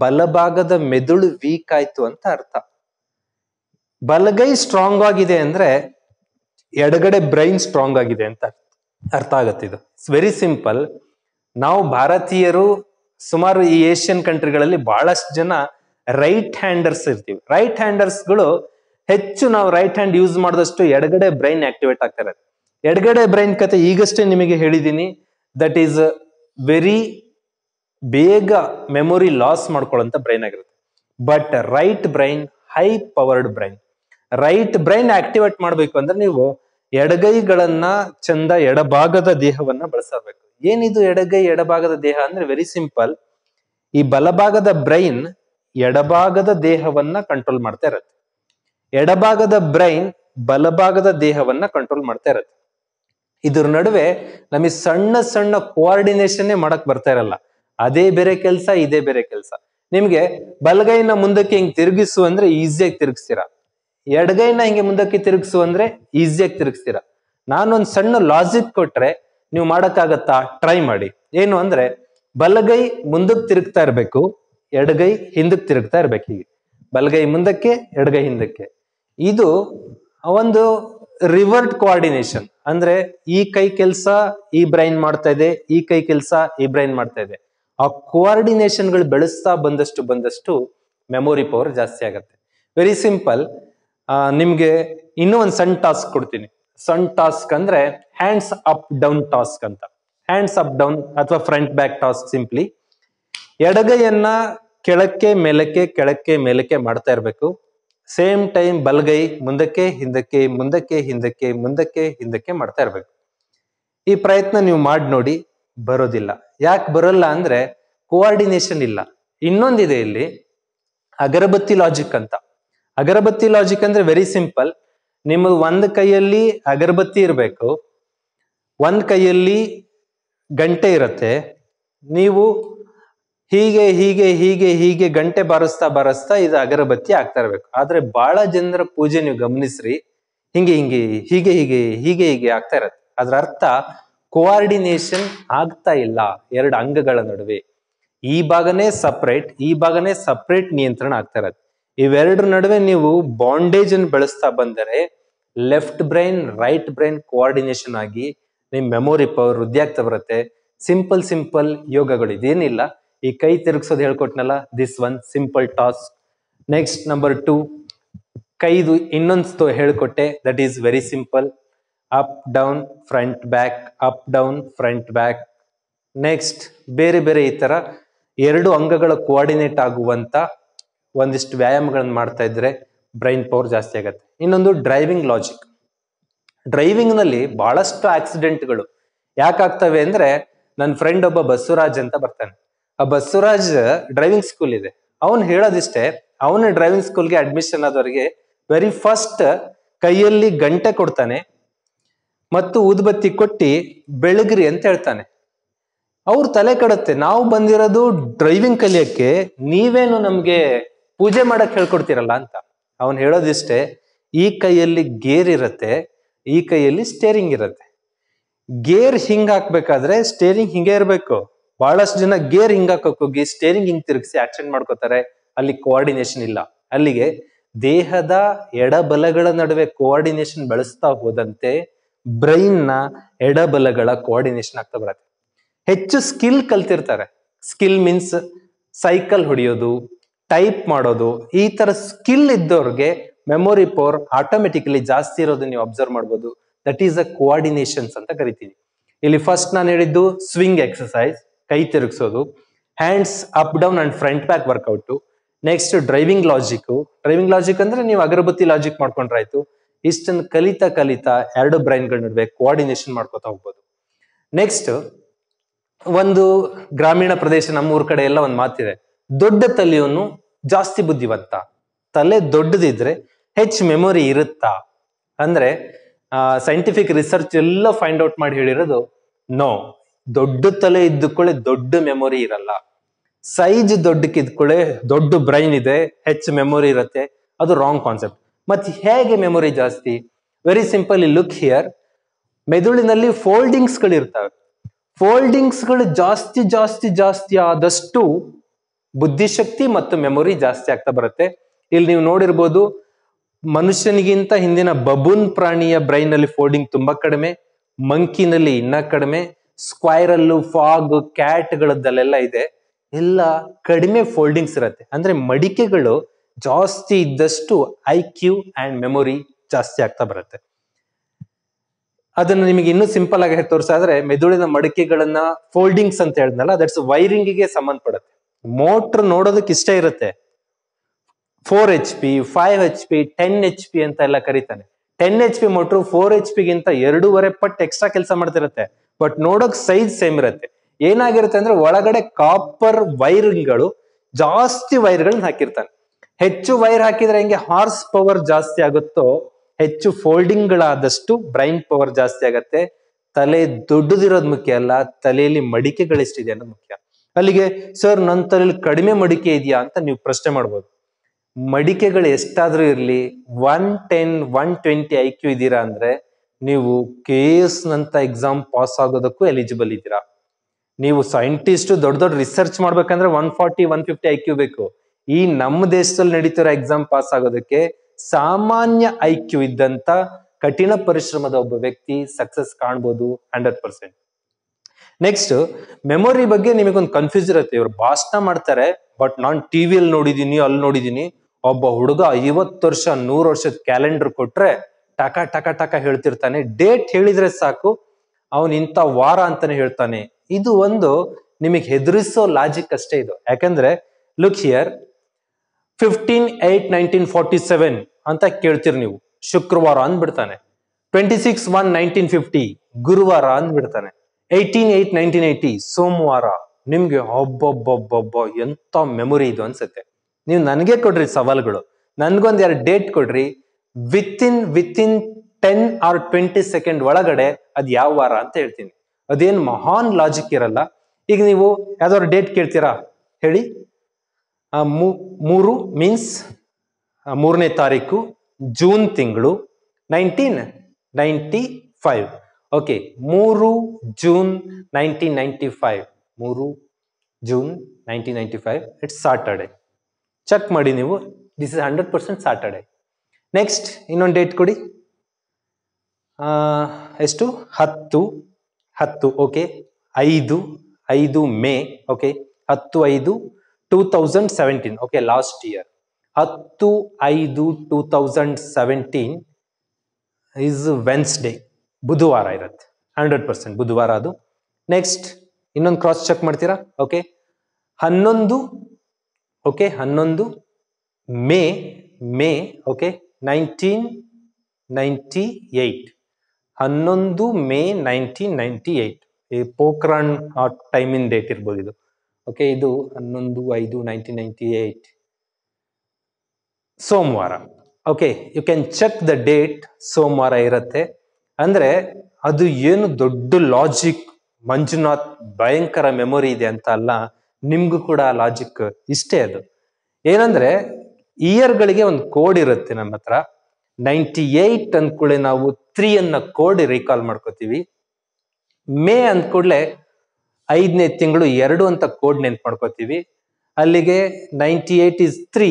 ಬಲಭಾಗದ ಮೆದುಳು ವೀಕ್ ಆಯ್ತು ಅಂತ ಅರ್ಥ ಬಲಗೈ ಸ್ಟ್ರಾಂಗ್ ಆಗಿದೆ ಅಂದ್ರೆ ಎಡಗಡೆ ಬ್ರೈನ್ ಸ್ಟ್ರಾಂಗ್ ಆಗಿದೆ ಅಂತ ಅರ್ಥ ಆಗುತ್ತೆ ಇದು ವೆರಿ ಸಿಂಪಲ್ ನಾವು ಭಾರತೀಯರು ಸುಮಾರು ಈ ಏಷ್ಯನ್ ಕಂಟ್ರಿಗಳಲ್ಲಿ ಬಹಳಷ್ಟು ಜನ ರೈಟ್ ಹ್ಯಾಂಡರ್ಸ್ ಇರ್ತೀವಿ ರೈಟ್ ಹ್ಯಾಂಡರ್ಸ್ಗಳು ಹೆಚ್ಚು ನಾವು ರೈಟ್ ಹ್ಯಾಂಡ್ ಯೂಸ್ ಮಾಡಿದಷ್ಟು ಎಡಗಡೆ ಬ್ರೈನ್ ಆಕ್ಟಿವೇಟ್ ಆಗ್ತಾ ಇರತ್ತೆ ಎಡಗಡೆ ಬ್ರೈನ್ ಕತೆ ಈಗಷ್ಟೇ ನಿಮಗೆ ಹೇಳಿದ್ದೀನಿ ದಟ್ ಈಸ್ ವೆರಿ ಬೇಗ ಮೆಮೊರಿ ಲಾಸ್ ಮಾಡ್ಕೊಳ್ಳಂತ ಬ್ರೈನ್ ಆಗಿರುತ್ತೆ but right brain high powered brain right brain activate ಮಾಡಬೇಕು ಅಂದ್ರೆ ನೀವು ಎಡಗೈಗಳನ್ನ ಚಂದ ಎಡಭಾಗದ ದೇಹವನ್ನ ಬಳಸಬೇಕು ಏನಿದು ಎಡಗೈ ಎಡಭಾಗದ ದೇಹ ಅಂದ್ರೆ ವೆರಿ ಸಿಂಪಲ್ ಈ ಬಲಭಾಗದ ಬ್ರೈನ್ ಎಡಭಾಗದ ದೇಹವನ್ನ ಕಂಟ್ರೋಲ್ ಮಾಡ್ತಾ ಇರತ್ತೆ ಎಡಭಾಗದ ಬ್ರೈನ್ ಬಲಭಾಗದ ದೇಹವನ್ನ ಕಂಟ್ರೋಲ್ ಮಾಡ್ತಾ ಇರತ್ತೆ ಇದ್ರ ನಡುವೆ ನಮಗೆ ಸಣ್ಣ ಸಣ್ಣ ಕೋಆರ್ಡಿನೇಷನ್ ಮಾಡಕ್ ಬರ್ತಾ ಇರಲ್ಲ ಅದೇ ಬೇರೆ ಕೆಲಸ ಇದೇ ಬೇರೆ ಕೆಲಸ ನಿಮ್ಗೆ ಬಲಗೈನ ಮುಂದಕ್ಕೆ ಹಿಂಗ್ ತಿರುಗಿಸು ಅಂದ್ರೆ ಈಸಿಯಾಗಿ ತಿರುಗಿಸ್ತೀರಾ ಎಡಗೈನ ಹಿಂಗೆ ಮುಂದಕ್ಕೆ ತಿರುಗಿಸು ಅಂದ್ರೆ ಈಸಿಯಾಗಿ ತಿರುಗಿಸ್ತೀರಾ ನಾನೊಂದ್ ಸಣ್ಣ ಲಾಜಿಕ್ ಕೊಟ್ರೆ ನೀವು ಮಾಡಕ್ಕಾಗತ್ತಾ ಟ್ರೈ ಮಾಡಿ ಏನು ಅಂದ್ರೆ ಬಲಗೈ ಮುಂದಕ್ಕೆ ತಿರುಗ್ತಾ ಇರ್ಬೇಕು ಎಡಗೈ ಹಿಂದಕ್ಕೆ ತಿರುಗ್ತಾ ಇರ್ಬೇಕು ಹೀಗೆ ಬಲಗೈ ಮುಂದಕ್ಕೆ ಎಡಗೈ ಹಿಂದಕ್ಕೆ ಇದು ಒಂದು ರಿವರ್ಟ್ ಕೋಆರ್ಡಿನೇಷನ್ ಅಂದ್ರೆ ಈ ಕೈ ಕೆಲಸ ಈ ಬ್ರೈನ್ ಮಾಡ್ತಾ ಇದೆ ಈ ಕೈ ಕೆಲಸ ಈ ಬ್ರೈನ್ ಮಾಡ್ತಾ ಇದೆ ಆ ಕೋಆರ್ಡಿನೇಷನ್ಗಳು ಬೆಳೆಸ್ತಾ ಬಂದಷ್ಟು ಬಂದಷ್ಟು ಮೆಮೊರಿ ಪವರ್ ಜಾಸ್ತಿ ಆಗುತ್ತೆ ವೆರಿ ಸಿಂಪಲ್ ನಿಮ್ಗೆ ಇನ್ನೂ ಒಂದು ಸಣ್ಣ ಟಾಸ್ಕ್ ಕೊಡ್ತೀನಿ ಸಣ್ಣ ಟಾಸ್ಕ್ ಅಂದ್ರೆ ಹ್ಯಾಂಡ್ಸ್ ಅಪ್ ಡೌನ್ ಟಾಸ್ಕ್ ಅಂತ ಹ್ಯಾಂಡ್ಸ್ ಅಪ್ ಡೌನ್ ಅಥವಾ ಫ್ರಂಟ್ ಬ್ಯಾಕ್ ಟಾಸ್ಕ್ ಸಿಂಪ್ಲಿ ಎಡಗೈಯನ್ನ ಕೆಳಕ್ಕೆ ಮೇಲಕ್ಕೆ ಕೆಳಕ್ಕೆ ಮೇಲಕ್ಕೆ ಮಾಡ್ತಾ ಇರಬೇಕು ಸೇಮ್ ಟೈಮ್ ಬಲಗೈ ಮುಂದಕ್ಕೆ ಹಿಂದಕ್ಕೆ ಮುಂದಕ್ಕೆ ಹಿಂದಕ್ಕೆ ಮುಂದಕ್ಕೆ ಹಿಂದಕ್ಕೆ ಮಾಡ್ತಾ ಇರಬೇಕು ಈ ಪ್ರಯತ್ನ ನೀವು ಮಾಡಿ ನೋಡಿ ಬರೋದಿಲ್ಲ ಯಾಕೆ ಬರೋಲ್ಲ ಅಂದ್ರೆ ಕೋಆರ್ಡಿನೇಷನ್ ಇಲ್ಲ ಇನ್ನೊಂದಿದೆ ಇಲ್ಲಿ ಅಗರಬತ್ತಿ ಲಾಜಿಕ್ ಅಂತ ಅಗರಬತ್ತಿ ಲಾಜಿಕ್ ಅಂದ್ರೆ ವೆರಿ ಸಿಂಪಲ್ ನಿಮ್ಮ ಒಂದ್ ಕೈಯಲ್ಲಿ ಅಗರಬತ್ತಿ ಇರಬೇಕು ಒಂದ್ ಕೈಯಲ್ಲಿ ಗಂಟೆ ಇರುತ್ತೆ ನೀವು ಹೀಗೆ ಹೀಗೆ ಹೀಗೆ ಹೀಗೆ ಗಂಟೆ ಬಾರಿಸ್ತಾ ಬಾರಿಸ್ತಾ ಇದು ಅಗರಬತ್ತಿ ಆಗ್ತಾ ಇರಬೇಕು ಆದ್ರೆ ಬಹಳ ಜನರ ಪೂಜೆ ನೀವು ಗಮನಿಸ್ರಿ ಹಿಂಗೆ ಹಿಂಗೆ ಹೀಗೆ ಹೀಗೆ ಹೀಗೆ ಹೀಗೆ ಆಗ್ತಾ ಇರತ್ತೆ ಅದ್ರ ಅರ್ಥ ಕೋಆರ್ಡಿನೇಷನ್ ಆಗ್ತಾ ಇಲ್ಲ ಎರಡು ಅಂಗಗಳ ನಡುವೆ ಈ ಭಾಗನೇ ಸಪ್ರೇಟ್ ಈ ಭಾಗನೇ ಸಪ್ರೇಟ್ ನಿಯಂತ್ರಣ ಆಗ್ತಾ ಇರತ್ತೆ ಇವೆರಡರ ನಡುವೆ ನೀವು ಬಾಂಡೇಜ್ ಅನ್ನು ಬೆಳೆಸ್ತಾ ಬಂದರೆ left brain right brain coordination ಆಗಿ ನಿಮ್ ಮೆಮೊರಿ ಪವರ್ ವೃದ್ಧಿ ಆಗ್ತಾ ಬರುತ್ತೆ ಸಿಂಪಲ್ ಸಿಂಪಲ್ ಯೋಗಗಳು ಇದೇನಿಲ್ಲ ಈ ಕೈ ತಿರುಗಿಸೋದು ಹೇಳ್ಕೊಟ್ನಲ್ಲ this one simple task next number two ಕೈದು ಇನ್ನೊಂದು ಹೇಳ್ಕೊಟ್ಟೆ that is very simple up down front back up down front back next ಬೇರೆ ಬೇರೆ ಈ ತರ ಎರಡು ಅಂಗಗಳ ಕೋಆರ್ಡಿನೇಟ್ ಆಗುವಂತ ಒಂದಿಷ್ಟು ವ್ಯಾಯಾಮಗಳನ್ನು ಮಾಡ್ತಾ ಇದ್ರೆ ಬ್ರೈನ್ ಪವರ್ ಜಾಸ್ತಿ ಆಗುತ್ತೆ ಇನ್ನೊಂದು ಡ್ರೈವಿಂಗ್ ಲಾಜಿಕ್ ಡ್ರೈವಿಂಗ್ ನಲ್ಲಿ ಬಹಳಷ್ಟು ಆಕ್ಸಿಡೆಂಟ್ಗಳು ಯಾಕಾಗ್ತವೆ ಅಂದ್ರೆ ನನ್ನ ಫ್ರೆಂಡ್ ಒಬ್ಬ ಬಸ್ಸುರಾಜ್ ಅಂತ ಬರ್ತಾನೆ ಆ ಬಸ್ಸುರಾಜ್ ಡ್ರೈವಿಂಗ್ ಸ್ಕೂಲ್ ಇದೆ ಅವನು ಹೇಳೋದಿಷ್ಟೇ ಅವನ ಡ್ರೈವಿಂಗ್ ಸ್ಕೂಲ್ಗೆ ಅಡ್ಮಿಷನ್ ಆದವರಿಗೆ ವೆರಿ ಫಸ್ಟ್ ಕೈಯಲ್ಲಿ ಗಂಟೆ ಕೊಡ್ತಾನೆ ಮತ್ತು ಉದ್ಬತ್ತಿ ಕೊಟ್ಟಿ ಬೆಳಗ್ರಿ ಅಂತ ಹೇಳ್ತಾನೆ ಅವ್ರು ತಲೆ ಕಡುತ್ತೆ ನಾವು ಬಂದಿರೋದು ಡ್ರೈವಿಂಗ್ ಕಲಿಯಕ್ಕೆ ನೀವೇನು ನಮ್ಗೆ ಪೂಜೆ ಮಾಡಕ್ ಹೇಳ್ಕೊಡ್ತೀರಲ್ಲ ಅಂತ ಅವನು ಹೇಳೋದಿಷ್ಟೇ ಈ ಕೈಯಲ್ಲಿ ಗೇರ್ ಇರತ್ತೆ ಈ ಕೈಯಲ್ಲಿ ಸ್ಟೇರಿಂಗ್ ಇರತ್ತೆ ಗೇರ್ ಹಿಂಗ್ ಹಾಕ್ಬೇಕಾದ್ರೆ ಸ್ಟೇರಿಂಗ್ ಹಿಂಗೆ ಇರಬೇಕು ಬಹಳಷ್ಟು ಜನ ಗೇರ್ ಹಿಂಗಾಕಕ್ ಹೋಗಿ ಸ್ಟೇರಿಂಗ್ ಹಿಂಗ್ ತಿರುಗಿಸಿ ಆಕ್ಸಿಡೆಂಟ್ ಮಾಡ್ಕೋತಾರೆ ಅಲ್ಲಿ ಕೋಆರ್ಡಿನೇಷನ್ ಇಲ್ಲ ಅಲ್ಲಿಗೆ ದೇಹದ ಎಡಬಲಗಳ ನಡುವೆ ಕೋಆರ್ಡಿನೇಷನ್ ಬಳಸ್ತಾ ಹೋದಂತೆ ಬ್ರೈನ್ ನ ಎಡಬಲಗಳ ಕೋಆರ್ಡಿನೇಷನ್ ಆಗ್ತಾ ಬರತ್ತೆ ಹೆಚ್ಚು ಸ್ಕಿಲ್ ಕಲ್ತಿರ್ತಾರೆ ಸ್ಕಿಲ್ ಮೀನ್ಸ್ ಸೈಕಲ್ ಹೊಡೆಯೋದು ಟೈಪ್ ಮಾಡೋದು ಈ ತರ ಸ್ಕಿಲ್ ಇದ್ದವ್ರಿಗೆ ಮೆಮೊರಿ ಪವರ್ ಆಟೋಮೆಟಿಕಲಿ ಜಾಸ್ತಿ ಇರೋದು ನೀವು ಅಬ್ಸರ್ವ್ ಮಾಡ್ಬೋದು ದಟ್ ಈಸ್ ಅ ಕೋಆರ್ಡಿನೇಷನ್ಸ್ ಅಂತ ಕರಿತೀವಿ ಇಲ್ಲಿ ಫಸ್ಟ್ ನಾನು ಹೇಳಿದ್ದು ಸ್ವಿಂಗ್ ಎಕ್ಸಸೈಸ್ ಕೈ ತಿರುಗಿಸೋದು hands up down and front back workout next driving logic driving logic ಅಂದ್ರೆ ನೀವು ಅಗರಬತ್ತಿ ಲಾಜಿಕ್ ಮಾಡ್ಕೊಂಡ್ರಾಯ್ತು ಇಷ್ಟನ್ನು ಕಲಿತಾ ಕಲಿತಾ ಎರಡು ಬ್ರೈನ್ಗಳ ನಡುವೆ ಕೋಆರ್ಡಿನೇಷನ್ ಮಾಡ್ಕೋತಾ ಹೋಗ್ಬೋದು ನೆಕ್ಸ್ಟ್ ಒಂದು ಗ್ರಾಮೀಣ ಪ್ರದೇಶ ನಮ್ಮೂರ್ ಕಡೆ ಎಲ್ಲ ಒಂದು ಮಾತಿದೆ ದೊಡ್ಡ ತಲೆಯವನು ಜಾಸ್ತಿ ಬುದ್ಧಿವಂತ ತಲೆ ದೊಡ್ಡದಿದ್ರೆ ಹೆಚ್ಚು ಮೆಮೊರಿ ಇರುತ್ತಾ ಅಂದ್ರೆ ಸೈಂಟಿಫಿಕ್ ರಿಸರ್ಚ್ ಎಲ್ಲ ಫೈಂಡ್ ಔಟ್ ಮಾಡಿ ಹೇಳಿರೋದು ನೋ ದೊಡ್ಡ ತಲೆ ಇದ್ದುಕೊಳ್ಳೆ ದೊಡ್ಡ ಮೆಮೊರಿ ಇರಲ್ಲ ಸೈಜ್ ದೊಡ್ಡಕ್ಕಿದ್ಕೊಳ್ಳೆ ದೊಡ್ಡ ಬ್ರೈನ್ ಇದೆ ಹೆಚ್ಚು ಮೆಮೊರಿ ಇರುತ್ತೆ ಅದು ರಾಂಗ್ ಕಾನ್ಸೆಪ್ಟ್ ಮತ್ತೆ ಹೇಗೆ ಮೆಮೊರಿ ಜಾಸ್ತಿ ವೆರಿ ಸಿಂಪಲ್ ಲುಕ್ ಹಿಯರ್ ಮೆದುಳಿನಲ್ಲಿ ಫೋಲ್ಡಿಂಗ್ಸ್ಗಳು ಇರ್ತವೆ ಫೋಲ್ಡಿಂಗ್ಸ್ಗಳು ಜಾಸ್ತಿ ಜಾಸ್ತಿ ಜಾಸ್ತಿ ಆದಷ್ಟು ಬುದ್ಧಿಶಕ್ತಿ ಮತ್ತು ಮೆಮೊರಿ ಜಾಸ್ತಿ ಆಗ್ತಾ ಬರುತ್ತೆ ಇಲ್ಲಿ ನೀವು ನೋಡಿರ್ಬೋದು ಮನುಷ್ಯನಿಗಿಂತ ಹಿಂದಿನ ಬಬೂನ್ ಪ್ರಾಣಿಯ ಬ್ರೈನ್ ಅಲ್ಲಿ ಫೋಲ್ಡಿಂಗ್ ತುಂಬಾ ಕಡಿಮೆ ಮಂಕಿನಲ್ಲಿ ಇನ್ನ ಕಡಿಮೆ ಸ್ಕ್ವೈರಲ್ಲು ಫಾಗ್ ಕ್ಯಾಟ್ ಗಳದ್ದಲ್ಲೆಲ್ಲ ಇದೆ ಎಲ್ಲ ಕಡಿಮೆ ಫೋಲ್ಡಿಂಗ್ಸ್ ಇರುತ್ತೆ ಅಂದ್ರೆ ಮಡಿಕೆಗಳು ಜಾಸ್ತಿ ಇದ್ದಷ್ಟು ಐ ಕ್ಯೂ ಅಂಡ್ ಮೆಮೊರಿ ಜಾಸ್ತಿ ಆಗ್ತಾ ಬರುತ್ತೆ ಅದನ್ನು ನಿಮಗೆ ಇನ್ನೂ ಸಿಂಪಲ್ ಆಗಿ ತೋರಿಸಾದ್ರೆ ಮೆದುಳಿನ ಮಡಿಕೆಗಳನ್ನ ಫೋಲ್ಡಿಂಗ್ಸ್ ಅಂತ ಹೇಳಿದ್ನಲ್ಲ ದಟ್ಸ್ ವೈರಿಂಗಿಗೆ ಸಂಬಂಧಪಡುತ್ತೆ ಮೋಟ್ರ್ ನೋಡೋದಕ್ಕೆ ಇಷ್ಟ ಇರುತ್ತೆ four H P five H P ten H P ಅಂತ ಎಲ್ಲ ಕರೀತಾನೆ ten H P motor four H ಪಿಗಿಂತ ಎರಡೂವರೆ ಪಟ್ಟು ಎಕ್ಸ್ಟ್ರಾ ಕೆಲಸ ಮಾಡ್ತಿರುತ್ತೆ ಬಟ್ ನೋಡೋಕ್ ಸೈಜ್ ಸೇಮ್ ಇರುತ್ತೆ ಏನಾಗಿರುತ್ತೆ ಅಂದ್ರೆ ಒಳಗಡೆ ಕಾಪರ್ ವೈರ್ಗಳು ಜಾಸ್ತಿ ವೈರ್ಗಳನ್ನ ಹಾಕಿರ್ತಾನೆ ಹೆಚ್ಚು ವೈರ್ ಹಾಕಿದ್ರೆ ಹೆಂಗೆ ಹಾರ್ಸ್ ಪವರ್ ಜಾಸ್ತಿ ಆಗುತ್ತೋ ಹೆಚ್ಚು ಫೋಲ್ಡಿಂಗ್ ಗಳಾದಷ್ಟು ಬ್ರೈನ್ ಪವರ್ ಜಾಸ್ತಿ ಆಗತ್ತೆ ತಲೆ ದೊಡ್ಡದಿರೋದ್ ಮುಖ್ಯ ಅಲ್ಲ ತಲೆಯಲ್ಲಿ ಮಡಿಕೆಗಳೆಷ್ಟಿದೆ ಅನ್ನೋದು ಮುಖ್ಯ ಅಲ್ಲಿಗೆ ಸರ್ ನನ್ನ ತಲೆಯಲ್ಲಿ ಕಡಿಮೆ ಮಡಿಕೆ ಇದೆಯಾ ಅಂತ ನೀವು ಪ್ರಶ್ನೆ ಮಾಡ್ಬೋದು ಮಡಿಕೆಗಳು ಎಷ್ಟಾದ್ರೂ ಇರಲಿ one ten one twenty I Q ಇದ್ದೀರಾ ಅಂದ್ರೆ ನೀವು ಕೆ ಎಸ್ ನಂತ ಎಕ್ಸಾಮ್ ಪಾಸ್ ಆಗೋದಕ್ಕೂ ಎಲಿಜಿಬಲ್ ಇದ್ದೀರಾ ನೀವು ಸೈಂಟಿಸ್ಟ್ ದೊಡ್ಡ ದೊಡ್ಡ ರಿಸರ್ಚ್ ಮಾಡ್ಬೇಕಂದ್ರೆ one forty one fifty I Q ಬೇಕು ಈ ನಮ್ಮ ದೇಶದಲ್ಲಿ ನಡೀತಿರೋ ಎಕ್ಸಾಮ್ ಪಾಸ್ ಆಗೋದಕ್ಕೆ ಸಾಮಾನ್ಯ ಐ ಕ್ಯೂ ಇದ್ದಂತ ಕಠಿಣ ಪರಿಶ್ರಮದ ಒಬ್ಬ ವ್ಯಕ್ತಿ ಸಕ್ಸಸ್ ಕಾಣ್ಬೋದು ಹಂಡ್ರೆಡ್ ಪರ್ಸೆಂಟ್ ನೆಕ್ಸ್ಟ್ ಮೆಮೊರಿ ಬಗ್ಗೆ ನಿಮಗೊಂದು ಕನ್ಫ್ಯೂಸ್ ಇರುತ್ತೆ ಇವ್ರು ಭಾಷಣ ಮಾಡ್ತಾರೆ ಬಟ್ ನಾನು ಟಿ ಅಲ್ಲಿ ನೋಡಿದೀನಿ ಅಲ್ಲಿ ನೋಡಿದೀನಿ ಒಬ್ಬ ಹುಡುಗ ಐವತ್ತು ವರ್ಷ ನೂರು ವರ್ಷದ ಕ್ಯಾಲೆಂಡರ್ ಕೊಟ್ರೆ ಟಕ ಟಕ ಟಕ ಹೇಳ್ತಿರ್ತಾನೆ ಡೇಟ್ ಹೇಳಿದ್ರೆ ಸಾಕು ಅವನ್ ಇಂಥ ವಾರ ಅಂತಾನೆ ಹೇಳ್ತಾನೆ ಇದು ಒಂದು ನಿಮಗೆ ಹೆದರಿಸೋ ಲಾಜಿಕ್ ಅಷ್ಟೇ ಇದು ಯಾಕಂದ್ರೆ look here fifteen eight nineteen forty seven ಅಂತ ಕೇಳ್ತೀರಿ ನೀವು ಶುಕ್ರವಾರ ಅಂದ್ಬಿಡ್ತಾನೆ twenty six one nineteen fifty ಗುರುವಾರ ಅಂದ್ಬಿಡ್ತಾನೆ ಏಯ್ಟೀನ್ ಏಯ್ಟ್ ನೈನ್ಟೀನ್ ಏಯ್ಟಿ ಸೋಮವಾರ ನಿಮ್ಗೆ ಒಬ್ಬೊಬ್ಬೊಬ್ಬೊಬ್ಬ ಎಂತ ಮೆಮೊರಿ ಇದು ಅನ್ಸುತ್ತೆ ನೀವು ನನಗೆ ಕೊಡ್ರಿ ಸವಾಲುಗಳು ನನ್ಗೊಂದು ಎರಡು ಡೇಟ್ ಕೊಡ್ರಿ within within ten or twenty second ಒಳಗಡೆ ಅದ್ ಯಾವ ವಾರ ಅಂತ ಹೇಳ್ತೀನಿ ಅದೇನ್ ಮಹಾನ್ ಲಾಜಿಕ್ ಇರಲ್ಲ ಈಗ ನೀವು ಯಾವ್ದಾದ್ರು ಡೇಟ್ ಕೇಳ್ತೀರಾ ಹೇಳಿ ಮೂರು ಮೀನ್ಸ್ ಮೂರನೇ ತಾರೀಕು ಜೂನ್ ತಿಂಗಳು ನೈನ್ಟೀನ್ ನೈಂಟಿ ಫೈವ್ ಓಕೆ ಮೂರು ಜೂನ್ ನೈನ್ಟೀನ್ ನೈಂಟಿ ಫೈವ್ ಮೂರು June nineteen ninety five it's Saturday check ಮಾಡಿ ನೀವು this is hundred percent Saturday next ಇನ್ನೊಂದು ಡೇಟ್ ಕೊಡಿ ಎಷ್ಟು ಹತ್ತು ಹತ್ತು ಓಕೆ ಐದು ಐದು ಮೇ ಓಕೆ ಹತ್ತು ಐದು two thousand seventeen okay last year ಹತ್ತು ಐದು two thousand seventeen is Wednesday ಬುಧವಾರ ಇರುತ್ತೆ ಹಂಡ್ರೆಡ್ ಪರ್ಸೆಂಟ್ ಬುಧವಾರ ಅದು ನೆಕ್ಸ್ಟ್ ಇನ್ನೊಂದು ಕ್ರಾಸ್ ಚೆಕ್ ಮಾಡ್ತೀರಾ ಓಕೆ ಹನ್ನೊಂದು ಓಕೆ ಹನ್ನೊಂದು May May okay nineteen ninety eight ಹನ್ನೊಂದು ಮೇ ನೈನ್ಟೀನ್ ನೈಂಟಿ ಏಯ್ಟ್ ಈ ಪೋಖ್ರಾನ್ ಆ ಟೈಮಿನ ಡೇಟ್ ಇರ್ಬೋದು ಇದು ಓಕೆ ಇದು ಹನ್ನೊಂದು ಐದು ನೈನ್ಟೀನ್ ನೈಂಟಿ ಏಯ್ಟ್ ಸೋಮವಾರ okay you can check the date ಸೋಮವಾರ ಇರುತ್ತೆ ಅಂದ್ರೆ ಅದು ಏನು ದೊಡ್ಡ ಲಾಜಿಕ್ ಮಂಜುನಾಥ್ ಭಯಂಕರ ಮೆಮೊರಿ ಇದೆ ಅಂತ ಅಲ್ಲ ನಿಮ್ಗೂ ಕೂಡ ಲಾಜಿಕ್ ಇಷ್ಟೇ ಅದು ಏನಂದ್ರೆ ಇಯರ್ಗಳಿಗೆ ಒಂದು ಕೋಡ್ ಇರುತ್ತೆ ನಮ್ಮ ಹತ್ರ ನೈಂಟಿ ಏಟ್ ಅಂದ್ಕೂಡಲೆ ನಾವು ತ್ರೀ ಅನ್ನ ಕೋಡ್ ರೀಕಾಲ್ ಮಾಡ್ಕೋತೀವಿ ಮೇ ಅಂದ್ಕೂಡ್ಲೆ ಐದನೇ ತಿಂಗಳು ಎರಡು ಅಂತ ಕೋಡ್ ನೆನ್ಪು ಮಾಡ್ಕೋತೀವಿ ಅಲ್ಲಿಗೆ ninety eight is three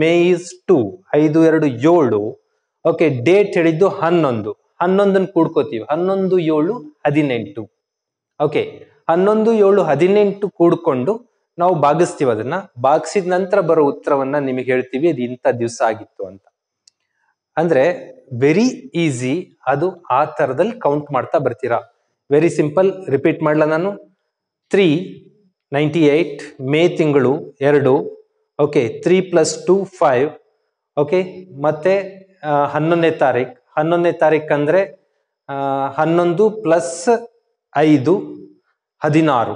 May is two ಐದು ಎರಡು ಏಳು ಓಕೆ ಡೇಟ್ ಹೇಳಿದ್ದು ಹನ್ನೊಂದು ಹನ್ನೊಂದನ್ನು ಕೂಡ್ಕೋತೀವಿ ಹನ್ನೊಂದು ಏಳು ಹದಿನೆಂಟು ಓಕೆ ಹನ್ನೊಂದು ಏಳು ಹದಿನೆಂಟು ಕೂಡ್ಕೊಂಡು ನಾವು ಭಾಗಿಸ್ತೀವಿ ಅದನ್ನ ಭಾಗಿಸಿದ ನಂತರ ಬರೋ ಉತ್ತರವನ್ನ ನಿಮಗೆ ಹೇಳ್ತೀವಿ ಅದು ಇಂಥ ದಿವಸ ಆಗಿತ್ತು ಅಂತ ಅಂದ್ರೆ ವೆರಿ ಈಸಿ ಅದು ಆ ಥರದಲ್ಲಿ ಕೌಂಟ್ ಮಾಡ್ತಾ ಬರ್ತೀರಾ ವೆರಿ ಸಿಂಪಲ್ ರಿಪೀಟ್ ಮಾಡಲ ನಾನು ತ್ರೀ ನೈಂಟಿ ಏಟ್ ಮೇ ತಿಂಗಳು ಎರಡು okay three plus two five okay ಮತ್ತೆ ಹನ್ನೊಂದನೇ ತಾರೀಕು ಹನ್ನೊಂದನೇ ತಾರೀಕು ಅಂದರೆ ಹನ್ನೊಂದು ಪ್ಲಸ್ ಐದು ಹದಿನಾರು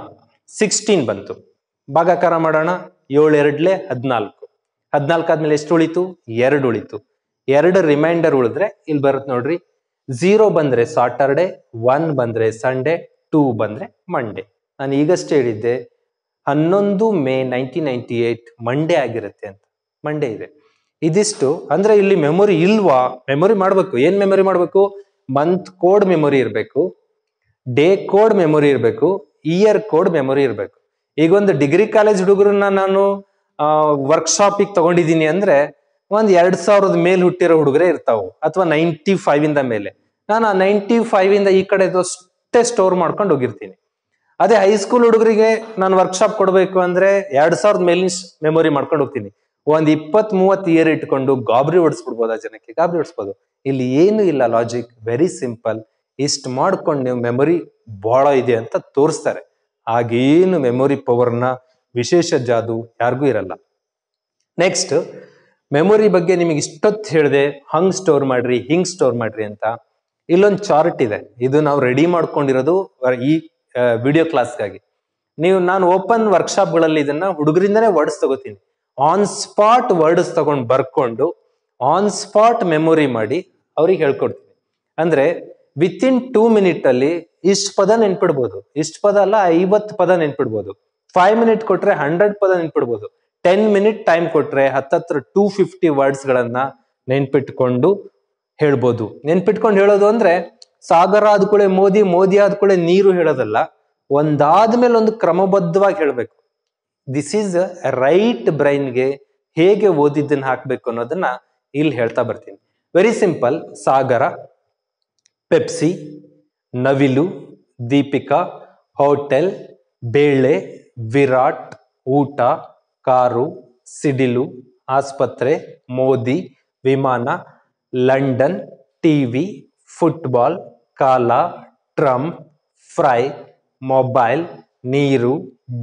ಸಿಕ್ಸ್ಟೀನ್ ಬಂತು ಭಾಗಾಕಾರ ಮಾಡೋಣ ಏಳೆರಡ್ಲೆ ಹದಿನಾಲ್ಕು ಹದಿನಾಲ್ಕು ಆದ್ಮೇಲೆ ಎಷ್ಟು ಉಳಿತು ಎರಡು ಉಳಿತು ಎರಡು ರಿಮೈಂಡರ್ ಉಳಿದ್ರೆ ಇಲ್ಲಿ ಬರುತ್ತೆ ನೋಡ್ರಿ ಝೀರೋ ಬಂದರೆ ಸಾಟರ್ಡೆ ಒನ್ ಬಂದರೆ ಸಂಡೇ ಟೂ ಬಂದರೆ ಮಂಡೆ ನಾನು ಈಗಷ್ಟೇ ಹೇಳಿದ್ದೆ ಹನ್ನೊಂದು May nineteen ninety eight Monday ಆಗಿರುತ್ತೆ ಅಂತ ಮಂಡೇ ಇದೆ ಇದಿಷ್ಟು ಅಂದ್ರೆ ಇಲ್ಲಿ ಮೆಮೊರಿ ಇಲ್ವಾ ಮೆಮೊರಿ ಮಾಡಬೇಕು ಏನ್ ಮೆಮೊರಿ ಮಾಡಬೇಕು ಮಂತ್ ಕೋಡ್ ಮೆಮೊರಿ ಇರಬೇಕು ಡೇ ಕೋಡ್ ಮೆಮೊರಿ ಇರಬೇಕು ಇಯರ್ ಕೋಡ್ ಮೆಮೊರಿ ಇರಬೇಕು ಈಗ ಒಂದು ಡಿಗ್ರಿ ಕಾಲೇಜ್ ಹುಡುಗರನ್ನ ನಾನು ವರ್ಕ್ಶಾಪ್ ತಗೊಂಡಿದ್ದೀನಿ ಅಂದ್ರೆ ಒಂದ್ ಎರಡ್ ಸಾವಿರದ ಮೇಲೆ ಹುಟ್ಟಿರೋ ಹುಡುಗರೇ ಇರ್ತಾವು ಅಥವಾ ನೈಂಟಿ ಫೈವ್ ಇಂದ ಮೇಲೆ ನಾನು ಆ ನೈಂಟಿ ಫೈವ್ ಇಂದ ಈ ಕಡೆ ಅಷ್ಟೇ ಸ್ಟೋರ್ ಮಾಡ್ಕೊಂಡು ಹೋಗಿರ್ತೀನಿ ಅದೇ ಹೈಸ್ಕೂಲ್ ಹುಡುಗರಿಗೆ ನಾನು ವರ್ಕ್ಶಾಪ್ ಕೊಡಬೇಕು ಅಂದ್ರೆ ಎರಡ್ ಸಾವಿರದ ಮೇಲಿನ ಮೆಮೊರಿ ಮಾಡ್ಕೊಂಡು ಹೋಗ್ತೀನಿ ಒಂದ್ ಇಪ್ಪತ್ ಮೂವತ್ ಇಯರ್ ಇಟ್ಕೊಂಡು ಗಾಬರಿ ಹೊಡಿಸ್ಬಿಡ್ಬೋದು ಆ ಜನಕ್ಕೆ ಗಾಬರಿ ಹೊಡಿಸ್ಬೋದು ಇಲ್ಲಿ ಏನು ಇಲ್ಲ ಲಾಜಿಕ್ ವೆರಿ ಸಿಂಪಲ್ ಇಷ್ಟ್ ಮಾಡ್ಕೊಂಡು ನೀವು ಮೆಮೊರಿ ಬಹಳ ಇದೆ ಅಂತ ತೋರಿಸ್ತಾರೆ ಹಾಗೇನು ಮೆಮೊರಿ ಪವರ್ನ ವಿಶೇಷ ಜಾದು ಯಾರಿಗೂ ಇರಲ್ಲ ನೆಕ್ಸ್ಟ್ ಮೆಮೊರಿ ಬಗ್ಗೆ ನಿಮಗೆ ಇಷ್ಟೊತ್ತು ಹೇಳಿದೆ ಹಂಗ್ ಸ್ಟೋರ್ ಮಾಡ್ರಿ ಹಿಂಗ್ ಸ್ಟೋರ್ ಮಾಡ್ರಿ ಅಂತ ಇಲ್ಲೊಂದು ಚಾರ್ಟ್ ಇದೆ ಇದು ನಾವು ರೆಡಿ ಮಾಡ್ಕೊಂಡಿರೋದು ಈ ವಿಡಿಯೋ ಕ್ಲಾಸ್ಗಾಗಿ ನೀವು ನಾನು ಓಪನ್ ವರ್ಕ್ಶಾಪ್ಗಳಲ್ಲಿ ಇದನ್ನ ಹುಡುಗರಿಂದನೇ ಓಡಿಸ್ ತಗೋತೀನಿ ಆನ್ ಸ್ಪಾಟ್ ವರ್ಡ್ಸ್ ತಗೊಂಡು ಬರ್ಕೊಂಡು ಆನ್ ಸ್ಪಾಟ್ ಮೆಮೊರಿ ಮಾಡಿ ಅವ್ರಿಗೆ ಹೇಳ್ಕೊಡ್ತೀನಿ ಅಂದ್ರೆ ವಿತ್ ಇನ್ ಟೂ ಮಿನಿಟ್ ಅಲ್ಲಿ ಇಷ್ಟು ಪದ ನೆನ್ಪಿಡ್ಬೋದು ಇಷ್ಟು ಪದ ಅಲ್ಲ ಐವತ್ತು ಪದ ನೆನ್ಪಿಡ್ಬೋದು ಫೈವ್ ಮಿನಿಟ್ ಕೊಟ್ರೆ ಹಂಡ್ರೆಡ್ ಪದ ನೆನ್ಪಿಡ್ಬೋದು ಟೆನ್ ಮಿನಿಟ್ ಟೈಮ್ ಕೊಟ್ರೆ ಹತ್ತತ್ರ ಟೂ ಫಿಫ್ಟಿ ವರ್ಡ್ಸ್ ಗಳನ್ನ ನೆನ್ಪಿಟ್ಕೊಂಡು ಹೇಳ್ಬೋದು ನೆನ್ಪಿಟ್ಕೊಂಡು ಹೇಳೋದು ಅಂದ್ರೆ ಸಾಗರ ಆದ್ಕೂಳೆ ಮೋದಿ ಮೋದಿ ಆದ್ಕೂಳೆ ನೀರು ಹೇಳೋದಲ್ಲ ಒಂದಾದ್ಮೇಲೆ ಒಂದು ಕ್ರಮಬದ್ಧವಾಗಿ ಹೇಳ್ಬೇಕು ದಿಸ್ ಈಸ್ ರೈಟ್ ಬ್ರೈನ್ಗೆ ಹೇಗೆ ಓದಿದ್ದನ್ನ ಹಾಕ್ಬೇಕು ಅನ್ನೋದನ್ನ ಇಲ್ಲಿ ಹೇಳ್ತಾ ಬರ್ತೀನಿ ವೆರಿ ಸಿಂಪಲ್ ಸಾಗರ ಪೆಪ್ಸಿ ನವಿಲು ದೀಪಿಕಾ ಹೋಟೆಲ್ ಬೇಳೆ ವಿರಾಟ್ ಊಟ ಕಾರು ಸಿಡಿಲು ಆಸ್ಪತ್ರೆ ಮೋದಿ ವಿಮಾನ ಲಂಡನ್ ಟಿವಿ ಫುಟ್ಬಾಲ್ ಕಾಲ ಟ್ರಂಪ್ ಫ್ರೈ ಮೊಬೈಲ್ ನೀರು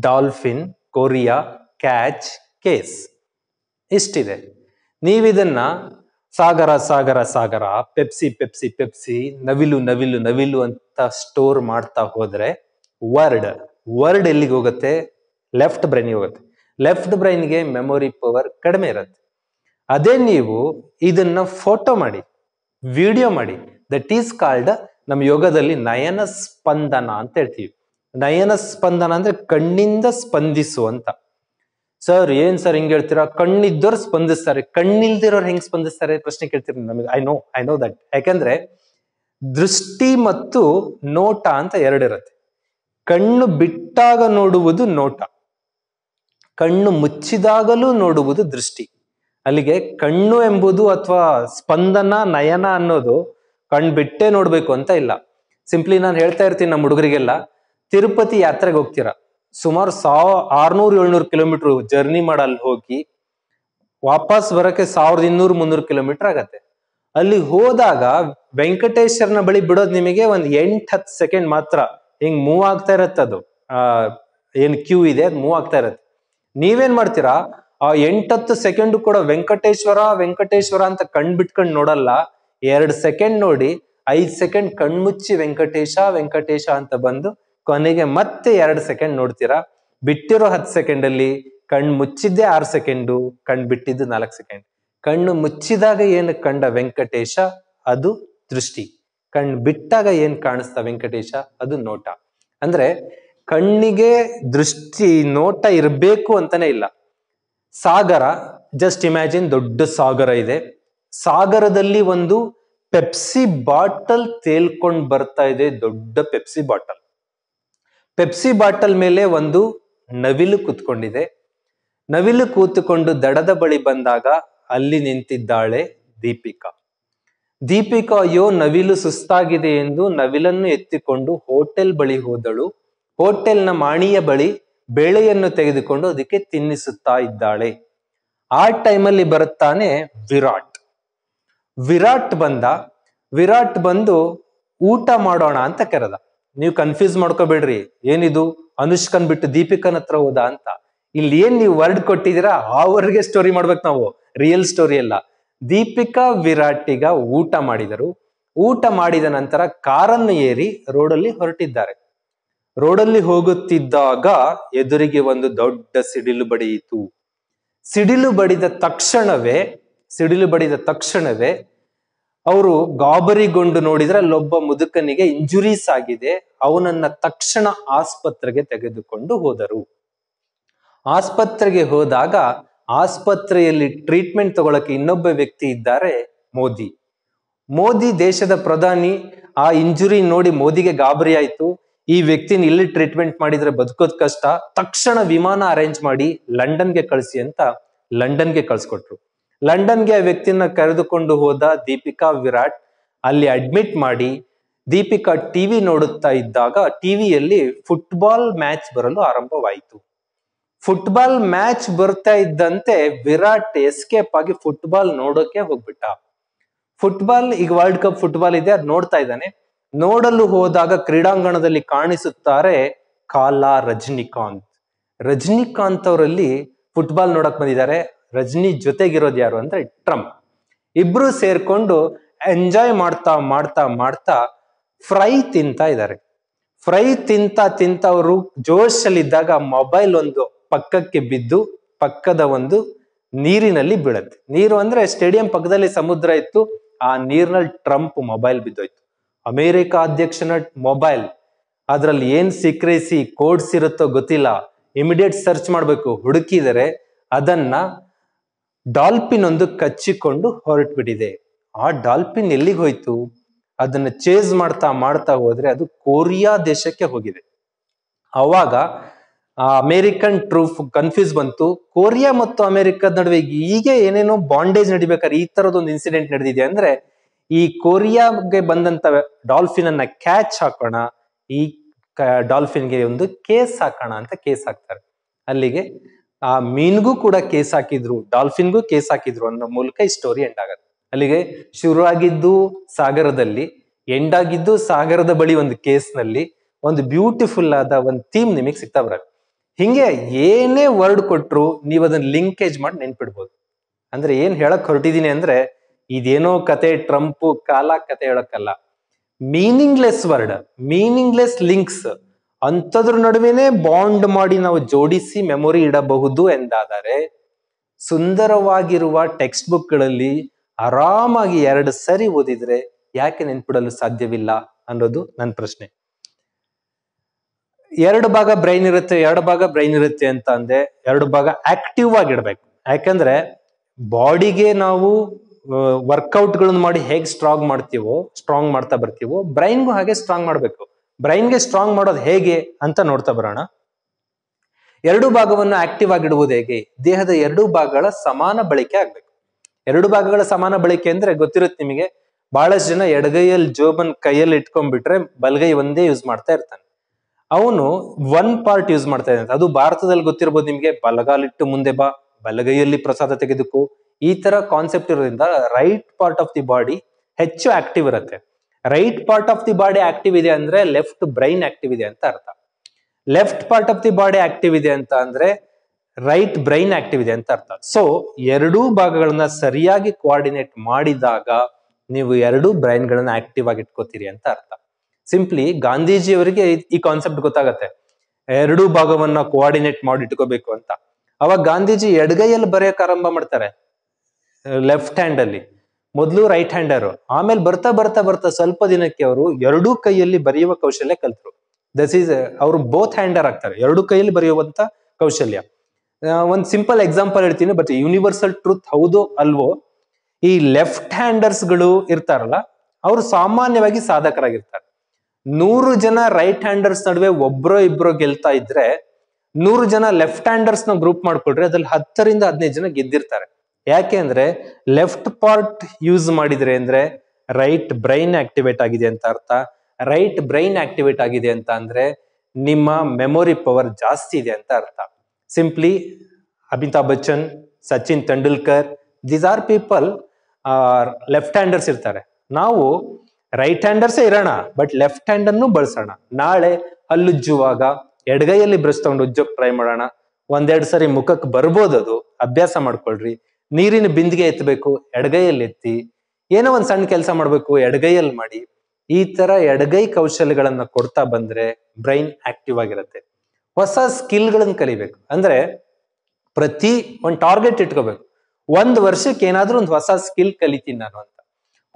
ಡಾಲ್ಫಿನ್ ಕೊರಿಯಾ ಕ್ಯಾಚ್ ಕೇಸ್ ಇಷ್ಟಿದೆ ನೀವಿದನ್ನು ಸಾಗರ ಸಾಗರ ಸಾಗರ ಪೆಪ್ಸಿ ಪೆಪ್ಸಿ ಪೆಪ್ಸಿ ನವಿಲು ನವಿಲು ನವಿಲು ಅಂತ ಸ್ಟೋರ್ ಮಾಡ್ತಾ ಹೋದ್ರೆ ವರ್ಡ್ ವರ್ಡ್ ಎಲ್ಲಿಗೆ ಹೋಗುತ್ತೆ ಲೆಫ್ಟ್ ಬ್ರೈನ್ಗೆ ಹೋಗುತ್ತೆ ಲೆಫ್ಟ್ ಬ್ರೈನ್ಗೆ ಮೆಮೊರಿ ಪವರ್ ಕಡಿಮೆ ಇರುತ್ತೆ ಅದೇ ನೀವು ಇದನ್ನ ಫೋಟೋ ಮಾಡಿ ವಿಡಿಯೋ ಮಾಡಿ ದಟ್ ಈಸ್ ಕಾಲ್ಡ್ ನಮ್ಮ ಯೋಗದಲ್ಲಿ ನಯನ ಸ್ಪಂದನ ಅಂತ ಹೇಳ್ತೀವಿ ನಯನ ಸ್ಪಂದನ ಅಂದ್ರೆ ಕಣ್ಣಿಂದ ಸ್ಪಂದಿಸು ಅಂತ ಸರ್ ಏನ್ ಸರ್ ಹಿಂಗ್ ಹೇಳ್ತೀರಾ ಕಣ್ಣಿದ್ದವ್ರು ಸ್ಪಂದಿಸ್ತಾರೆ ಕಣ್ಣಿಲ್ದಿರೋರು ಹೆಂಗ್ ಸ್ಪಂದಿಸ್ತಾರೆ ಪ್ರಶ್ನೆ ಕೇಳ್ತೀರಿ ನಮಗೆ I know I know that ಯಾಕಂದ್ರೆ ದೃಷ್ಟಿ ಮತ್ತು ನೋಟ ಅಂತ ಎರಡಿರುತ್ತೆ ಕಣ್ಣು ಬಿಟ್ಟಾಗ ನೋಡುವುದು ನೋಟ ಕಣ್ಣು ಮುಚ್ಚಿದಾಗಲೂ ನೋಡುವುದು ದೃಷ್ಟಿ ಅಲ್ಲಿಗೆ ಕಣ್ಣು ಎಂಬುದು ಅಥವಾ ಸ್ಪಂದನ ನಯನ ಅನ್ನೋದು ಕಣ್ ಬಿಟ್ಟೇ ನೋಡ್ಬೇಕು ಅಂತ ಇಲ್ಲ ಸಿಂಪ್ಲಿ ನಾನು ಹೇಳ್ತಾ ಇರ್ತೀನಿ ನಮ್ಮ ಹುಡುಗರಿಗೆಲ್ಲ ತಿರುಪತಿ ಯಾತ್ರೆಗೆ ಹೋಗ್ತೀರಾ ಸುಮಾರು ಸಾವ ಆರ್ನೂರ್ ಏಳ್ನೂರು ಕಿಲೋಮೀಟರ್ ಜರ್ನಿ ಮಾಡಲ್ ಹೋಗಿ ವಾಪಸ್ ಬರಕ್ಕೆ ಸಾವಿರದ ಇನ್ನೂರು ಮುನ್ನೂರು ಕಿಲೋಮೀಟರ್ ಆಗತ್ತೆ ಅಲ್ಲಿ ಹೋದಾಗ ವೆಂಕಟೇಶ್ವರನ ಬಳಿ ಬಿಡೋದು ನಿಮಗೆ ಒಂದ್ ಎಂಟ್ ಹತ್ತು ಸೆಕೆಂಡ್ ಮಾತ್ರ ಹಿಂಗ್ ಮೂವ್ ಆಗ್ತಾ ಇರತ್ತೆ ಅದು ಆ ಏನ್ ಕ್ಯೂ ಇದೆ ಅದು ಮೂವ್ ಆಗ್ತಾ ಇರತ್ತೆ ನೀವೇನ್ ಮಾಡ್ತೀರಾ ಆ ಎಂಟತ್ತು ಸೆಕೆಂಡ್ ಕೂಡ ವೆಂಕಟೇಶ್ವರ ವೆಂಕಟೇಶ್ವರ ಅಂತ ಕಣ್ ಬಿಟ್ಕಂಡ್ ನೋಡಲ್ಲ ಎರಡ್ ಸೆಕೆಂಡ್ ನೋಡಿ ಐದ್ ಸೆಕೆಂಡ್ ಕಣ್ಮುಚ್ಚಿ ವೆಂಕಟೇಶ ವೆಂಕಟೇಶ ಅಂತ ಬಂದು ಕೊನೆಗೆ ಮತ್ತೆ ಎರಡು ಸೆಕೆಂಡ್ ನೋಡ್ತೀರಾ ಬಿಟ್ಟಿರೋ ಹತ್ತು ಸೆಕೆಂಡ್ ಅಲ್ಲಿ ಕಣ್ಣು ಮುಚ್ಚಿದ್ದೆ ಆರು ಸೆಕೆಂಡು ಕಣ್ಣು ಬಿಟ್ಟಿದ್ದು ನಾಲ್ಕು ಸೆಕೆಂಡ್ ಕಣ್ಣು ಮುಚ್ಚಿದಾಗ ಏನು ಕಂಡ ವೆಂಕಟೇಶ ಅದು ದೃಷ್ಟಿ ಕಣ್ಣು ಬಿಟ್ಟಾಗ ಏನ್ ಕಾಣಿಸ್ತಾ ವೆಂಕಟೇಶ ಅದು ನೋಟ ಅಂದ್ರೆ ಕಣ್ಣಿಗೆ ದೃಷ್ಟಿ ನೋಟ ಇರಬೇಕು ಅಂತಾನೆ ಇಲ್ಲ ಸಾಗರ ಜಸ್ಟ್ ಇಮ್ಯಾಜಿನ್ ದೊಡ್ಡ ಸಾಗರ ಇದೆ ಸಾಗರದಲ್ಲಿ ಒಂದು ಪೆಪ್ಸಿ ಬಾಟಲ್ ತೇಲ್ಕೊಂಡ್ ಬರ್ತಾ ಇದೆ ದೊಡ್ಡ ಪೆಪ್ಸಿ ಬಾಟಲ್ ಪೆಪ್ಸಿ ಬಾಟಲ್ ಮೇಲೆ ಒಂದು ನವಿಲು ಕೂತ್ಕೊಂಡಿದೆ ನವಿಲು ಕೂತುಕೊಂಡು ದಡದ ಬಳಿ ಬಂದಾಗ ಅಲ್ಲಿ ನಿಂತಿದ್ದಾಳೆ ದೀಪಿಕಾ ದೀಪಿಕಾ ಅಯ್ಯೋ ನವಿಲು ಸುಸ್ತಾಗಿದೆ ಎಂದು ನವಿಲನ್ನು ಎತ್ತಿಕೊಂಡು ಹೋಟೆಲ್ ಬಳಿ ಹೋದಳು ಹೋಟೆಲ್ನ ಮಾಣಿಯ ಬಳಿ ಬೇಳೆಯನ್ನು ತೆಗೆದುಕೊಂಡು ಅದಕ್ಕೆ ತಿನ್ನಿಸುತ್ತಾ ಇದ್ದಾಳೆ ಆ ಟೈಮಲ್ಲಿ ಬರುತ್ತಾನೆ ವಿರಾಟ್ ವಿರಾಟ್ ಬಂದ ವಿರಾಟ್ ಬಂದು ಊಟ ಮಾಡೋಣ ಅಂತ ಕರೆದ ನೀವು ಕನ್ಫ್ಯೂಸ್ ಮಾಡ್ಕೋಬೇಡ್ರಿ ಏನಿದು ಅನುಷ್ಕನ್ ಬಿಟ್ಟು ದೀಪಿಕನ್ ಹತ್ರ ಹೋದ ಅಂತ ಇಲ್ಲಿ ಏನ್ ನೀವು ವರ್ಡ್ ಕೊಟ್ಟಿದ್ದೀರಾ ಅವರಿಗೆ ಸ್ಟೋರಿ ಮಾಡ್ಬೇಕು ನಾವು ರಿಯಲ್ ಸ್ಟೋರಿ ಅಲ್ಲ ದೀಪಿಕಾ ವಿರಾಟಿಗ ಊಟ ಮಾಡಿದರು ಊಟ ಮಾಡಿದ ನಂತರ ಕಾರನ್ನು ಏರಿ ರೋಡಲ್ಲಿ ಹೊರಟಿದ್ದಾರೆ ರೋಡಲ್ಲಿ ಹೋಗುತ್ತಿದ್ದಾಗ ಎದುರಿಗೆ ಒಂದು ದೊಡ್ಡ ಸಿಡಿಲು ಬಡಿಯಿತು ಸಿಡಿಲು ಬಡಿದ ತಕ್ಷಣವೇ ಸಿಡಿಲು ಬಡಿದ ತಕ್ಷಣವೇ ಅವರು ಗಾಬರಿಗೊಂಡು ನೋಡಿದ್ರೆ ಅಲ್ಲೊಬ್ಬ ಮುದುಕನಿಗೆ ಇಂಜುರೀಸ್ ಆಗಿದೆ ಅವನನ್ನ ತಕ್ಷಣ ಆಸ್ಪತ್ರೆಗೆ ತೆಗೆದುಕೊಂಡು ಹೋದರು ಆಸ್ಪತ್ರೆಗೆ ಹೋದಾಗ ಆಸ್ಪತ್ರೆಯಲ್ಲಿ ಟ್ರೀಟ್ಮೆಂಟ್ ತಗೊಳಕ್ಕೆ ಇನ್ನೊಬ್ಬ ವ್ಯಕ್ತಿ ಇದ್ದಾರೆ ಮೋದಿ ಮೋದಿ ದೇಶದ ಪ್ರಧಾನಿ ಆ ಇಂಜುರಿ ನೋಡಿ ಮೋದಿಗೆ ಗಾಬರಿ ಆಯ್ತು ಈ ವ್ಯಕ್ತಿನ ಇಲ್ಲಿ ಟ್ರೀಟ್ಮೆಂಟ್ ಮಾಡಿದ್ರೆ ಬದುಕೋದ್ ಕಷ್ಟ ತಕ್ಷಣ ವಿಮಾನ ಅರೇಂಜ್ ಮಾಡಿ ಲಂಡನ್ಗೆ ಕಳಿಸಿ ಅಂತ ಲಂಡನ್ಗೆ ಕಳ್ಸಿಕೊಟ್ರು ಲಂಡನ್ಗೆ ಆ ವ್ಯಕ್ತಿಯನ್ನ ಕರೆದುಕೊಂಡು ಹೋದ ದೀಪಿಕಾ ವಿರಾಟ್ ಅಲ್ಲಿ ಅಡ್ಮಿಟ್ ಮಾಡಿ ದೀಪಿಕಾ ಟಿವಿ ನೋಡುತ್ತಾ ಇದ್ದಾಗ ಟಿವಿಯಲ್ಲಿ ಫುಟ್ಬಾಲ್ ಮ್ಯಾಚ್ ಬರಲು ಆರಂಭವಾಯಿತು ಫುಟ್ಬಾಲ್ ಮ್ಯಾಚ್ ಬರ್ತಾ ಇದ್ದಂತೆ ವಿರಾಟ್ ಎಸ್ಕೇಪ್ ಆಗಿ ಫುಟ್ಬಾಲ್ ನೋಡೋಕೆ ಹೋಗ್ಬಿಟ್ಟ ಫುಟ್ಬಾಲ್ ಈಗ ವರ್ಲ್ಡ್ ಕಪ್ ಫುಟ್ಬಾಲ್ ಇದೆ ಅದು ನೋಡ್ತಾ ಇದ್ದಾನೆ ನೋಡಲು ಹೋದಾಗ ಕ್ರೀಡಾಂಗಣದಲ್ಲಿ ಕಾಣಿಸುತ್ತಾರೆ ಕಾಲಾ ರಜನಿಕಾಂತ್ ರಜನಿಕಾಂತ್ ಅವರಲ್ಲಿ ಫುಟ್ಬಾಲ್ ನೋಡಕ್ ಬಂದಿದ್ದಾರೆ ರಜನಿ ಜೊತೆಗಿರೋದು ಯಾರು ಅಂದ್ರೆ ಟ್ರಂಪ್ ಇಬ್ರು ಸೇರ್ಕೊಂಡು ಎಂಜಾಯ್ ಮಾಡ್ತಾ ಮಾಡ್ತಾ ಮಾಡ್ತಾ ಫ್ರೈ ತಿಂತಾ ಇದ್ದಾರೆ ಫ್ರೈ ತಿಂತ ತಿಂತ ಅವರು ಇದ್ದಾಗ ಮೊಬೈಲ್ ಒಂದು ಪಕ್ಕಕ್ಕೆ ಬಿದ್ದು ಪಕ್ಕದ ಒಂದು ನೀರಿನಲ್ಲಿ ಬೀಳುತ್ತೆ ನೀರು ಅಂದ್ರೆ ಸ್ಟೇಡಿಯಂ ಪಕ್ಕದಲ್ಲಿ ಸಮುದ್ರ ಇತ್ತು ಆ ನೀರಿನಲ್ಲಿ ಟ್ರಂಪ್ ಮೊಬೈಲ್ ಬಿದ್ದೋಯ್ತು ಅಮೆರಿಕ ಅಧ್ಯಕ್ಷನ ಮೊಬೈಲ್ ಅದರಲ್ಲಿ ಏನ್ ಸೀಕ್ರೆಸಿ ಕೋಡ್ಸ್ ಇರುತ್ತೋ ಗೊತ್ತಿಲ್ಲ ಇಮಿಡಿಯೇಟ್ ಸರ್ಚ್ ಮಾಡಬೇಕು ಹುಡುಕಿದರೆ ಅದನ್ನ ಡಾಲ್ಫಿನ್ ಒಂದು ಕಚ್ಚಿಕೊಂಡು ಹೊರಟ್ಬಿಟ್ಟಿದೆ ಆ ಡಾಲ್ಫಿನ್ ಎಲ್ಲಿಗೆ ಹೋಯ್ತು ಅದನ್ನ ಚೇಸ್ ಮಾಡ್ತಾ ಮಾಡ್ತಾ ಹೋದ್ರೆ ಅದು ಕೊರಿಯಾ ದೇಶಕ್ಕೆ ಹೋಗಿದೆ ಅವಾಗ ಆ ಅಮೆರಿಕನ್ ಟ್ರೂಫ್ ಕನ್ಫ್ಯೂಸ್ ಬಂತು ಕೊರಿಯಾ ಮತ್ತು ಅಮೆರಿಕದ ನಡುವೆ ಹೀಗೆ ಏನೇನೋ ಬಾಂಡೇಜ್ ನಡಿಬೇಕಾದ್ರೆ ಈ ತರದೊಂದು ಇನ್ಸಿಡೆಂಟ್ ನಡೆದಿದೆ ಅಂದ್ರೆ ಈ ಕೊರಿಯಾಗೆ ಬಂದಂತ ಡಾಲ್ಫಿನ್ ಅನ್ನ ಕ್ಯಾಚ್ ಹಾಕೋಣ ಈ ಡಾಲ್ಫಿನ್ಗೆ ಒಂದು ಕೇಸ್ ಹಾಕೋಣ ಅಂತ ಕೇಸ್ ಹಾಕ್ತಾರೆ ಅಲ್ಲಿಗೆ ಆ ಮೀನ್ಗೂ ಕೂಡ ಕೇಸ್ ಹಾಕಿದ್ರು ಡಾಲ್ಫಿನ್ಗೂ ಕೇಸ್ ಹಾಕಿದ್ರು ಅನ್ನೋ ಮೂಲಕ ಈ ಸ್ಟೋರಿ ಎಂಡ್ ಆಗತ್ತೆ ಅಲ್ಲಿಗೆ ಶುರುವಾಗಿದ್ದು ಸಾಗರದಲ್ಲಿ ಎಂಡ್ ಆಗಿದ್ದು ಸಾಗರದ ಬಳಿ ಒಂದು ಕೇಸ್ನಲ್ಲಿ ಒಂದು ಬ್ಯೂಟಿಫುಲ್ ಆದ ಒಂದು ಥೀಮ್ ನಿಮಗೆ ಸಿಗ್ತಾ ಬರತ್ತೆ ಹಿಂಗೆ ಏನೇ ವರ್ಡ್ ಕೊಟ್ಟರು ನೀವು ಅದನ್ನ ಲಿಂಕೇಜ್ ಮಾಡಿ ನೆನ್ಪಿಡ್ಬೋದು ಅಂದ್ರೆ ಏನ್ ಹೇಳಕ್ ಹೊರಟಿದೀನಿ ಅಂದ್ರೆ ಇದೇನೋ ಕತೆ ಟ್ರಂಪ್ ಕಾಲ ಕತೆ ಹೇಳಕ್ಕಲ್ಲ ಮೀನಿಂಗ್ಲೆಸ್ ವರ್ಡ್ ಮೀನಿಂಗ್ಲೆಸ್ ಲಿಂಕ್ಸ್ ಅಂಥದ್ರ ನಡುವೆನೆ ಬಾಂಡ್ ಮಾಡಿ ನಾವು ಜೋಡಿಸಿ ಮೆಮೊರಿ ಇಡಬಹುದು ಎಂದಾದರೆ ಸುಂದರವಾಗಿರುವ ಟೆಕ್ಸ್ಟ್ ಬುಕ್ಗಳಲ್ಲಿ ಆರಾಮಾಗಿ ಎರಡು ಸರಿ ಓದಿದ್ರೆ ಯಾಕೆ ನೆನ್ಪಿಡಲು ಸಾಧ್ಯವಿಲ್ಲ ಅನ್ನೋದು ನನ್ನ ಪ್ರಶ್ನೆ ಎರಡು ಭಾಗ ಬ್ರೈನ್ ಇರುತ್ತೆ ಎರಡು ಭಾಗ ಬ್ರೈನ್ ಇರುತ್ತೆ ಅಂತ ಅಂದೆ ಎರಡು ಭಾಗ ಆಕ್ಟಿವ್ ಆಗಿಡ್ಬೇಕು ಯಾಕಂದ್ರೆ ಬಾಡಿಗೆ ನಾವು ವರ್ಕೌಟ್ಗಳನ್ನ ಮಾಡಿ ಹೇಗೆ ಸ್ಟ್ರಾಂಗ್ ಮಾಡ್ತೀವೋ ಸ್ಟ್ರಾಂಗ್ ಮಾಡ್ತಾ ಬರ್ತೀವೋ ಬ್ರೈನ್ಗೂ ಹಾಗೆ ಸ್ಟ್ರಾಂಗ್ ಮಾಡಬೇಕು ಬ್ರೈನ್ಗೆ ಸ್ಟ್ರಾಂಗ್ ಮಾಡೋದು ಹೇಗೆ ಅಂತ ನೋಡ್ತಾ ಬರೋಣ ಎರಡು ಭಾಗವನ್ನು ಆಕ್ಟಿವ್ ಆಗಿಡುವುದು ಹೇಗೆ ದೇಹದ ಎರಡು ಭಾಗಗಳ ಸಮಾನ ಬಳಕೆ ಆಗ್ಬೇಕು ಎರಡು ಭಾಗಗಳ ಸಮಾನ ಬಳಕೆ ಅಂದ್ರೆ ಗೊತ್ತಿರುತ್ತೆ ನಿಮಗೆ ಬಹಳಷ್ಟು ಜನ ಎಡಗೈಯಲ್ಲಿ ಜೋಬನ್ ಕೈಯಲ್ಲಿ ಇಟ್ಕೊಂಡ್ಬಿಟ್ರೆ ಬಲಗೈ ಒಂದೇ ಯೂಸ್ ಮಾಡ್ತಾ ಇರ್ತಾನೆ ಅವನು ಒನ್ ಪಾರ್ಟ್ ಯೂಸ್ ಮಾಡ್ತಾ ಇದ್ದಾನೆ ಅದು ಭಾರತದಲ್ಲಿ ಗೊತ್ತಿರ್ಬೋದು ನಿಮಗೆ ಬಲಗಾಲಿಟ್ಟು ಮುಂದೆ ಬಾ ಬಲಗೈಯಲ್ಲಿ ಪ್ರಸಾದ ತೆಗೆದುಕೋ ಈ ತರ ಕಾನ್ಸೆಪ್ಟ್ ಇರೋದ್ರಿಂದ right part of the body ಹೆಚ್ಚು ಆಕ್ಟಿವ್ ಇರುತ್ತೆ right part of the body active ಇದೆ ಅಂದ್ರೆ ಲೆಫ್ಟ್ ಬ್ರೈನ್ ಆಕ್ಟಿವ್ ಇದೆ ಅಂತ ಅರ್ಥ left part of the body active ಇದೆ ಅಂತ ಅಂದ್ರೆ ರೈಟ್ ಬ್ರೈನ್ ಆಕ್ಟಿವ್ ಇದೆ ಅಂತ ಅರ್ಥ ಸೊ ಎರಡೂ ಭಾಗಗಳನ್ನ ಸರಿಯಾಗಿ ಕೋಆರ್ಡಿನೇಟ್ ಮಾಡಿದಾಗ ನೀವು ಎರಡೂ ಬ್ರೈನ್ಗಳನ್ನ ಆಕ್ಟಿವ್ ಆಗಿ ಇಟ್ಕೋತೀರಿ ಅಂತ ಅರ್ಥ ಸಿಂಪ್ಲಿ ಗಾಂಧೀಜಿಯವರಿಗೆ ಈ ಕಾನ್ಸೆಪ್ಟ್ ಗೊತ್ತಾಗತ್ತೆ ಎರಡೂ ಭಾಗವನ್ನ ಕೋಆರ್ಡಿನೇಟ್ ಮಾಡಿ ಇಟ್ಕೋಬೇಕು ಅಂತ ಅವಾಗ ಗಾಂಧೀಜಿ ಎಡಗೈಯಲ್ಲಿ ಬರೆಯಕ್ಕೆ ಆರಂಭ ಮಾಡ್ತಾರೆ ಲೆಫ್ಟ್ ಹ್ಯಾಂಡ್ ಅಲ್ಲಿ ಮೊದಲು ರೈಟ್ ಹ್ಯಾಂಡರ್ ಆಮೇಲೆ ಬರ್ತಾ ಬರ್ತಾ ಬರ್ತಾ ಸ್ವಲ್ಪ ದಿನಕ್ಕೆ ಅವರು ಎರಡೂ ಕೈಯಲ್ಲಿ ಬರೆಯುವ ಕೌಶಲ್ಯ ಕಲ್ತರು ದಸ್ ಈಸ್ ಅವರು ಬೋತ್ ಹ್ಯಾಂಡರ್ ಆಗ್ತಾರೆ ಎರಡು ಕೈಯಲ್ಲಿ ಬರೆಯುವಂತ ಕೌಶಲ್ಯ ಒಂದು ಸಿಂಪಲ್ ಎಕ್ಸಾಂಪಲ್ ಹೇಳ್ತೀನಿ ಬಟ್ ಯೂನಿವರ್ಸಲ್ ಟ್ರೂತ್ ಹೌದು ಅಲ್ವೋ ಈ ಲೆಫ್ಟ್ ಹ್ಯಾಂಡರ್ಸ್ಗಳು ಇರ್ತಾರಲ್ಲ ಅವರು ಸಾಮಾನ್ಯವಾಗಿ ಸಾಧಕರಾಗಿರ್ತಾರೆ ನೂರು ಜನ ರೈಟ್ ಹ್ಯಾಂಡರ್ಸ್ ನಡುವೆ ಒಬ್ರು ಇಬ್ರು ಗೆಲ್ತಾ ಇದ್ರೆ ನೂರು ಜನ ಲೆಫ್ಟ್ ಹ್ಯಾಂಡರ್ಸ್ ನ ಗ್ರೂಪ್ ಮಾಡ್ಕೊಳ್ರಿ ಅದ್ರಲ್ಲಿ ಹತ್ತರಿಂದ ಹದಿನೈದು ಜನ ಗೆದ್ದಿರ್ತಾರೆ ಯಾಕೆ ಅಂದ್ರೆ ಲೆಫ್ಟ್ ಪಾರ್ಟ್ ಯೂಸ್ ಮಾಡಿದ್ರೆ ಅಂದ್ರೆ ರೈಟ್ ಬ್ರೈನ್ ಆಕ್ಟಿವೇಟ್ ಆಗಿದೆ ಅಂತ ಅರ್ಥ ರೈಟ್ ಬ್ರೈನ್ ಆಕ್ಟಿವೇಟ್ ಆಗಿದೆ ಅಂತ ಅಂದ್ರೆ ನಿಮ್ಮ ಮೆಮೊರಿ ಪವರ್ ಜಾಸ್ತಿ ಇದೆ ಅಂತ ಅರ್ಥ simply Amitabh Bachchan Sachin Tendulkar these are people left handers ಇರ್ತಾರೆ ನಾವು ರೈಟ್ ಹ್ಯಾಂಡರ್ಸೇ ಇರೋಣ ಬಟ್ ಲೆಫ್ಟ್ ಹ್ಯಾಂಡ್ ಅನ್ನು ಬಳಸೋಣ ನಾಳೆ ಅಲ್ಲುಜ್ಜುವಾಗ ಎಡಗೈಯಲ್ಲಿ ಬ್ರಷ್ ತಗೊಂಡು ಉಜ್ಜೋ ಟ್ರೈ ಮಾಡೋಣ ಒಂದೆರಡು ಸರಿ ಮುಖಕ್ಕೆ ಬರ್ಬೋದು ಅದು ಅಭ್ಯಾಸ ಮಾಡ್ಕೊಳ್ರಿ ನೀರಿನ ಬಿಂದಿಗೆ ಎತ್ತಬೇಕು ಎಡಗೈಯಲ್ಲಿ ಎತ್ತಿ ಏನೋ ಒಂದ್ ಸಣ್ಣ ಕೆಲಸ ಮಾಡ್ಬೇಕು ಎಡಗೈಯಲ್ಲಿ ಮಾಡಿ ಈ ತರ ಎಡಗೈ ಕೌಶಲ್ಯಗಳನ್ನ ಕೊಡ್ತಾ ಬಂದ್ರೆ ಬ್ರೈನ್ ಆಕ್ಟಿವ್ ಆಗಿರುತ್ತೆ ಹೊಸ ಸ್ಕಿಲ್ಗಳನ್ನ ಕಲಿಬೇಕು ಅಂದ್ರೆ ಪ್ರತಿ ಒಂದು ಟಾರ್ಗೆಟ್ ಇಟ್ಕೋಬೇಕು ಒಂದ್ ವರ್ಷಕ್ಕೆ ಏನಾದ್ರೂ ಒಂದು ಹೊಸ ಸ್ಕಿಲ್ ಕಲಿತೀನಿ ನಾನು ಅಂತ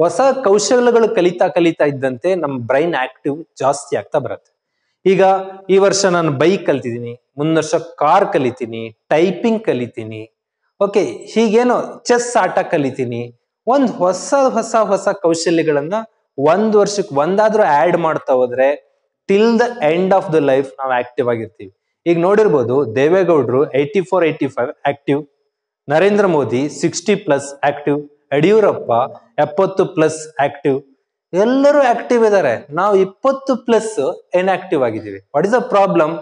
ಹೊಸ ಕೌಶಲ್ಯಗಳು ಕಲಿತಾ ಕಲಿತಾ ಇದ್ದಂತೆ ನಮ್ಮ ಬ್ರೈನ್ ಆಕ್ಟಿವ್ ಜಾಸ್ತಿ ಆಗ್ತಾ ಬರುತ್ತೆ ಈಗ ಈ ವರ್ಷ ನಾನು ಬೈಕ್ ಕಲಿತಿದ್ದೀನಿ ಮುಂದ್ ವರ್ಷ ಕಾರ್ ಕಲಿತೀನಿ ಟೈಪಿಂಗ್ ಕಲಿತೀನಿ ಓಕೆ ಹೀಗೇನೋ ಚೆಸ್ ಆಟ ಕಲಿತೀನಿ ಒಂದು ಹೊಸ ಹೊಸ ಹೊಸ ಕೌಶಲ್ಯಗಳನ್ನ ಒಂದ್ ವರ್ಷಕ್ಕೆ ಒಂದಾದ್ರೂ ಆಡ್ ಮಾಡ್ತಾ ಹೋದ್ರೆ till the end of the life ನಾವು ಆಕ್ಟಿವ್ ಆಗಿರ್ತೀವಿ ಈಗ ನೋಡಿರ್ಬೋದು ದೇವೇಗೌಡರು eighty four eighty five active Narendra Modi sixty plus active Yediyurappa ಎಪ್ಪತ್ತು ಪ್ಲಸ್ ಆಕ್ಟಿವ್ ಎಲ್ಲರೂ ಆಕ್ಟಿವ್ ಇದ್ದಾರೆ ನಾವು ಇಪ್ಪತ್ತು ಪ್ಲಸ್ ಇನ್ಆಕ್ಟಿವ್ ಆಕ್ಟಿವ್ ಆಗಿದ್ದೀವಿ what is the problem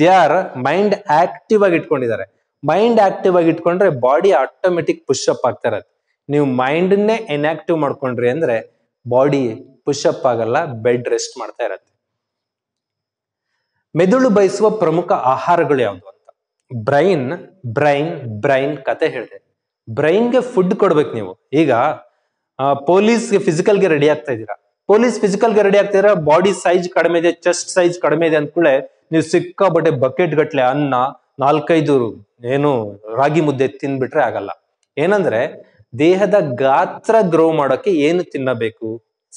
they are mind active ಆಗಿ ಇಟ್ಕೊಂಡಿದ್ದಾರೆ ಮೈಂಡ್ ಆಕ್ಟಿವ್ ಆಗಿ ಇಟ್ಕೊಂಡ್ರೆ ಬಾಡಿ ಆಟೋಮೆಟಿಕ್ ಪುಷ್ ಅಪ್ ಆಗ್ತಾ ಇರತ್ತೆ ನೀವು ಮೈಂಡನ್ನೇ ಇನ್ಆಕ್ಟಿವ್ ಮಾಡ್ಕೊಂಡ್ರಿ ಅಂದ್ರೆ ಬಾಡಿ ಪುಷ್ಅಪ್ ಆಗಲ್ಲ ಬೆಡ್ ರೆಸ್ಟ್ ಮಾಡ್ತಾ ಇರತ್ತೆ ಮೆದುಳು ಬಯಸುವ ಪ್ರಮುಖ ಆಹಾರಗಳು ಯಾವುದು ಅಂತ ಬ್ರೈನ್ ಬ್ರೈನ್ ಬ್ರೈನ್ ಕತೆ ಹೇಳಿದೆ ಬ್ರೈನ್ಗೆ ಫುಡ್ ಕೊಡ್ಬೇಕು ನೀವು ಈಗ ಪೊಲೀಸ್ಗೆ ಫಿಸಿಕಲ್ಗೆ ರೆಡಿ ಆಗ್ತಾ ಇದ್ದೀರಾ ಪೊಲೀಸ್ ಫಿಸಿಕಲ್ಗೆ ರೆಡಿ ಆಗ್ತಾ ಬಾಡಿ ಸೈಜ್ ಕಡಿಮೆ ಇದೆ ಚೆಸ್ಟ್ ಸೈಜ್ ಕಡಿಮೆ ಇದೆ ಅಂದ್ಕೊಳ್ಳೆ ನೀವು ಸಿಕ್ಕಾಬಟ್ಟೆ ಬಕೆಟ್ ಗಟ್ಲೆ ಅನ್ನ ನಾಲ್ಕೈದು ಏನು ರಾಗಿ ಮುದ್ದೆ ತಿನ್ಬಿಟ್ರೆ ಆಗಲ್ಲ ಏನಂದ್ರೆ ದೇಹದ ಗಾತ್ರ ಗ್ರೋ ಮಾಡೋಕೆ ಏನು ತಿನ್ನಬೇಕು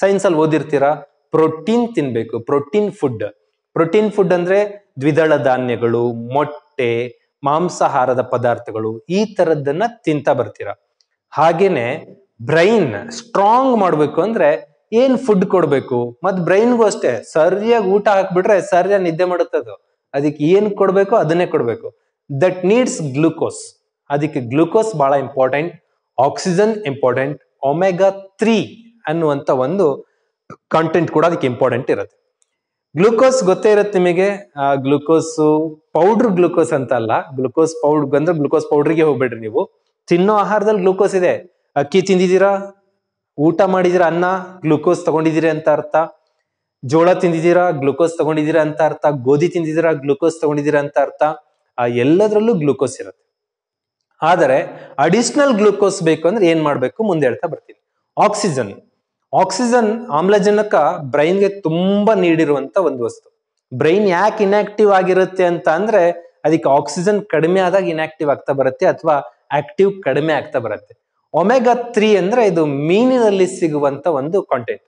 ಸೈನ್ಸ್ ಅಲ್ಲಿ ಓದಿರ್ತೀರಾ ಪ್ರೋಟೀನ್ ತಿನ್ಬೇಕು ಪ್ರೋಟೀನ್ ಫುಡ್ ಪ್ರೋಟೀನ್ ಫುಡ್ ಅಂದ್ರೆ ದ್ವಿದಳ ಧಾನ್ಯಗಳು ಮೊಟ್ಟೆ ಮಾಂಸಾಹಾರದ ಪದಾರ್ಥಗಳು ಈ ತರದ್ದನ್ನ ತಿಂತ ಬರ್ತೀರಾ ಹಾಗೇನೆ ಬ್ರೈನ್ ಸ್ಟ್ರಾಂಗ್ ಮಾಡ್ಬೇಕು ಅಂದ್ರೆ ಏನ್ ಫುಡ್ ಕೊಡ್ಬೇಕು ಮತ್ ಬ್ರೈನ್ಗೂ ಅಷ್ಟೇ ಸರಿಯಾಗಿ ಊಟ ಹಾಕ್ಬಿಟ್ರೆ ಸರಿಯಾಗಿ ನಿದ್ದೆ ಮಾಡುತ್ತದು ಅದಕ್ಕೆ ಏನ್ ಕೊಡ್ಬೇಕು ಅದನ್ನೇ ಕೊಡ್ಬೇಕು ದಟ್ ನೀಡ್ಸ್ ಗ್ಲುಕೋಸ್ ಅದಕ್ಕೆ ಗ್ಲುಕೋಸ್ ಬಹಳ important oxygen important omega three ಅನ್ನುವಂಥ ಒಂದು ಕಂಟೆಂಟ್ ಕೂಡ ಅದಕ್ಕೆ ಇಂಪಾರ್ಟೆಂಟ್ ಇರುತ್ತೆ ಗ್ಲುಕೋಸ್ ಗೊತ್ತೇ ಇರುತ್ತೆ ನಿಮಗೆ ಗ್ಲುಕೋಸ್ ಪೌಡ್ರ್ ಗ್ಲುಕೋಸ್ ಅಂತ ಅಲ್ಲ ಗ್ಲುಕೋಸ್ ಪೌಡ್ರ್ ಅಂದ್ರೆ ಗ್ಲುಕೋಸ್ ಪೌಡ್ರಿಗೆ ಹೋಗ್ಬೇಡ್ರಿ ನೀವು ತಿನ್ನೋ ಆಹಾರದಲ್ಲಿ ಗ್ಲುಕೋಸ್ ಇದೆ ಅಕ್ಕಿ ತಿಂದಿದ್ದೀರಾ ಊಟ ಮಾಡಿದಿರ ಅನ್ನ ಗ್ಲುಕೋಸ್ ತಗೊಂಡಿದ್ದೀರಿ ಅಂತ ಅರ್ಥ ಜೋಳ ತಿಂದಿದ್ದೀರಾ ಗ್ಲುಕೋಸ್ ತಗೊಂಡಿದ್ದೀರಾ ಅಂತ ಅರ್ಥ ಗೋಧಿ ತಿಂದಿದ್ದೀರಾ ಗ್ಲುಕೋಸ್ ತಗೊಂಡಿದ್ದೀರಾ ಅಂತ ಅರ್ಥ ಆ ಎಲ್ಲದರಲ್ಲೂ ಗ್ಲೂಕೋಸ್ ಇರುತ್ತೆ ಆದರೆ ಅಡಿಷನಲ್ ಗ್ಲೂಕೋಸ್ ಬೇಕು ಅಂದ್ರೆ ಏನ್ ಮಾಡಬೇಕು ಮುಂದೆ ಹೇಳ್ತಾ ಬರ್ತೀನಿ ಆಕ್ಸಿಜನ್ ಆಕ್ಸಿಜನ್ ಆಮ್ಲಜನಕ ಬ್ರೈನ್ಗೆ ತುಂಬಾ ನೀಡಿರುವಂತ ಒಂದು ವಸ್ತು ಬ್ರೈನ್ ಯಾಕೆ ಇನ್ಆಕ್ಟಿವ್ ಆಗಿರುತ್ತೆ ಅಂತ ಅಂದ್ರೆ ಅದಕ್ಕೆ ಆಕ್ಸಿಜನ್ ಕಡಿಮೆ ಆದಾಗ ಇನ್ಆಕ್ಟಿವ್ ಆಗ್ತಾ ಬರುತ್ತೆ ಅಥವಾ ಆಕ್ಟಿವ್ ಕಡಿಮೆ ಆಗ್ತಾ ಬರುತ್ತೆ ಒಮೆಗಾ ತ್ರೀ ಅಂದ್ರೆ ಇದು ಮೀನಿನಲ್ಲಿ ಸಿಗುವಂತ ಒಂದು ಕಾಂಟೆಂಟ್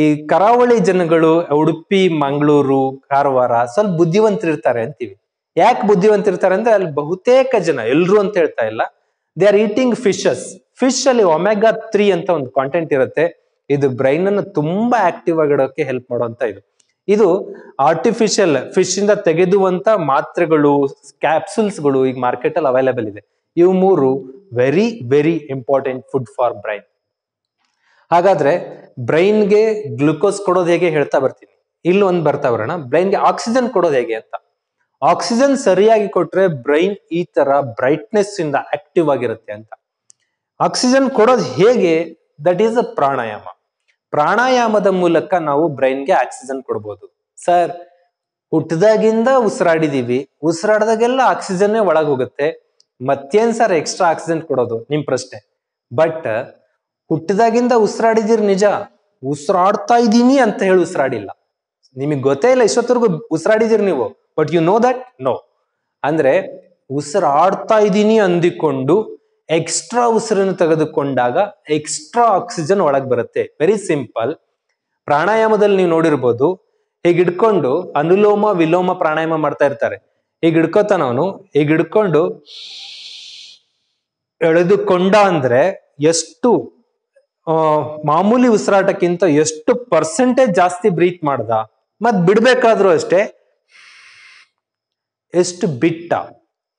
ಈ ಕರಾವಳಿ ಜನಗಳು ಉಡುಪಿ ಮಂಗಳೂರು ಕಾರವಾರ ಸ್ವಲ್ಪ ಬುದ್ಧಿವಂತರಿರ್ತಾರೆ ಅಂತೀವಿ ಯಾಕೆ ಇರ್ತಾರೆ ಅಂದ್ರೆ ಅಲ್ಲಿ ಬಹುತೇಕ ಜನ ಎಲ್ರು ಅಂತ ಹೇಳ್ತಾ ಇಲ್ಲ they are eating fishes fish ಅಲ್ಲಿ ಒಮೆಗಾ ತ್ರೀ ಅಂತ ಒಂದು ಕಾಂಟೆಂಟ್ ಇರುತ್ತೆ ಇದು ಬ್ರೈನ್ ಅನ್ನು ತುಂಬಾ ಆಕ್ಟಿವ್ ಆಗಿಡೋಕೆ ಹೆಲ್ಪ್ ಮಾಡುವಂತ ಇದು ಇದು ಆರ್ಟಿಫಿಷಿಯಲ್ ಫಿಶ್ ಇಂದ ತೆಗೆದುವಂತ ಮಾತ್ರೆಗಳು ಕ್ಯಾಪ್ಸುಲ್ಸ್ಗಳು ಈಗ ಮಾರ್ಕೆಟ್ ಅಲ್ಲಿ ಅವೈಲೇಬಲ್ ಇದೆ ಇವು ಮೂರು very very important food for brain ಹಾಗಾದ್ರೆ ಬ್ರೈನ್ಗೆ ಗ್ಲುಕೋಸ್ ಕೊಡೋದು ಹೇಗೆ ಹೇಳ್ತಾ ಬರ್ತೀನಿ ಇಲ್ಲಿ ಒಂದು ಬರ್ತಾ ಬರೋಣ ಬ್ರೈನ್ಗೆ ಆಕ್ಸಿಜನ್ ಕೊಡೋದು ಹೇಗೆ ಅಂತ ಆಕ್ಸಿಜನ್ ಸರಿಯಾಗಿ ಕೊಟ್ರೆ ಬ್ರೈನ್ ಈ ತರ ಬ್ರೈಟ್ನೆಸ್ ಇಂದ ಆಕ್ಟಿವ್ ಆಗಿರುತ್ತೆ ಅಂತ ಆಕ್ಸಿಜನ್ ಕೊಡೋದು ಹೇಗೆ ದಟ್ ಈಸ್ ಅ ಪ್ರಾಣಾಯಾಮ ಪ್ರಾಣಾಯಾಮದ ಮೂಲಕ ನಾವು ಬ್ರೈನ್ಗೆ ಆಕ್ಸಿಜನ್ ಕೊಡ್ಬೋದು ಸರ್ ಹುಟ್ಟದಾಗಿಂದ ಉಸಿರಾಡಿದೀವಿ ಉಸಿರಾಡ್ದಾಗೆಲ್ಲ ಆಕ್ಸಿಜನ್ನೇ ಹೋಗುತ್ತೆ ಮತ್ತೇನ್ ಸರ್ ಎಕ್ಸ್ಟ್ರಾ ಆಕ್ಸಿಜನ್ ಕೊಡೋದು ನಿಮ್ ಪ್ರಶ್ನೆ ಬಟ್ ಹುಟ್ಟದಾಗಿಂದ ಉಸಿರಾಡಿದಿರ್ ನಿಜ ಉಸಿರಾಡ್ತಾ ಇದ್ದೀನಿ ಅಂತ ಹೇಳಿ ಉಸಿರಾಡಿಲ್ಲ ನಿಮಗೆ ಗೊತ್ತೇ ಇಲ್ಲ ಇಷ್ಟೊತ್ತರೆಗೂ ಉಸಿರಾಡಿದಿರಿ ನೀವು but you know that no ಅಂದ್ರೆ ಉಸಿರಾಡ್ತಾ ಇದ್ದೀನಿ ಅಂದಿಕೊಂಡು ಎಕ್ಸ್ಟ್ರಾ ಉಸಿರನ್ನು ತೆಗೆದುಕೊಂಡಾಗ ಎಕ್ಸ್ಟ್ರಾ ಆಕ್ಸಿಜನ್ ಒಳಗೆ ಬರುತ್ತೆ ವೆರಿ ಸಿಂಪಲ್ ಪ್ರಾಣಾಯಾಮದಲ್ಲಿ ನೀವು ನೋಡಿರ್ಬೋದು ಹೀಗೆ ಹಿಡ್ಕೊಂಡು ಅನುಲೋಮ ವಿಲೋಮ ಪ್ರಾಣಾಯಾಮ ಮಾಡ್ತಾ ಇರ್ತಾರೆ ಈಗ ಹಿಡ್ಕೋತಾನ ಅವನು ಈಗ ಹಿಡ್ಕೊಂಡು ಎಳೆದುಕೊಂಡ ಅಂದ್ರೆ ಎಷ್ಟು ಮಾಮೂಲಿ ಉಸಿರಾಟಕ್ಕಿಂತ ಎಷ್ಟು ಪರ್ಸೆಂಟೇಜ್ ಜಾಸ್ತಿ ಬ್ರೀತ್ ಮಾಡ್ದ ಮತ್ ಬಿಡ್ಬೇಕಾದ್ರೂ ಅಷ್ಟೇ ಎಷ್ಟು ಬಿಟ್ಟ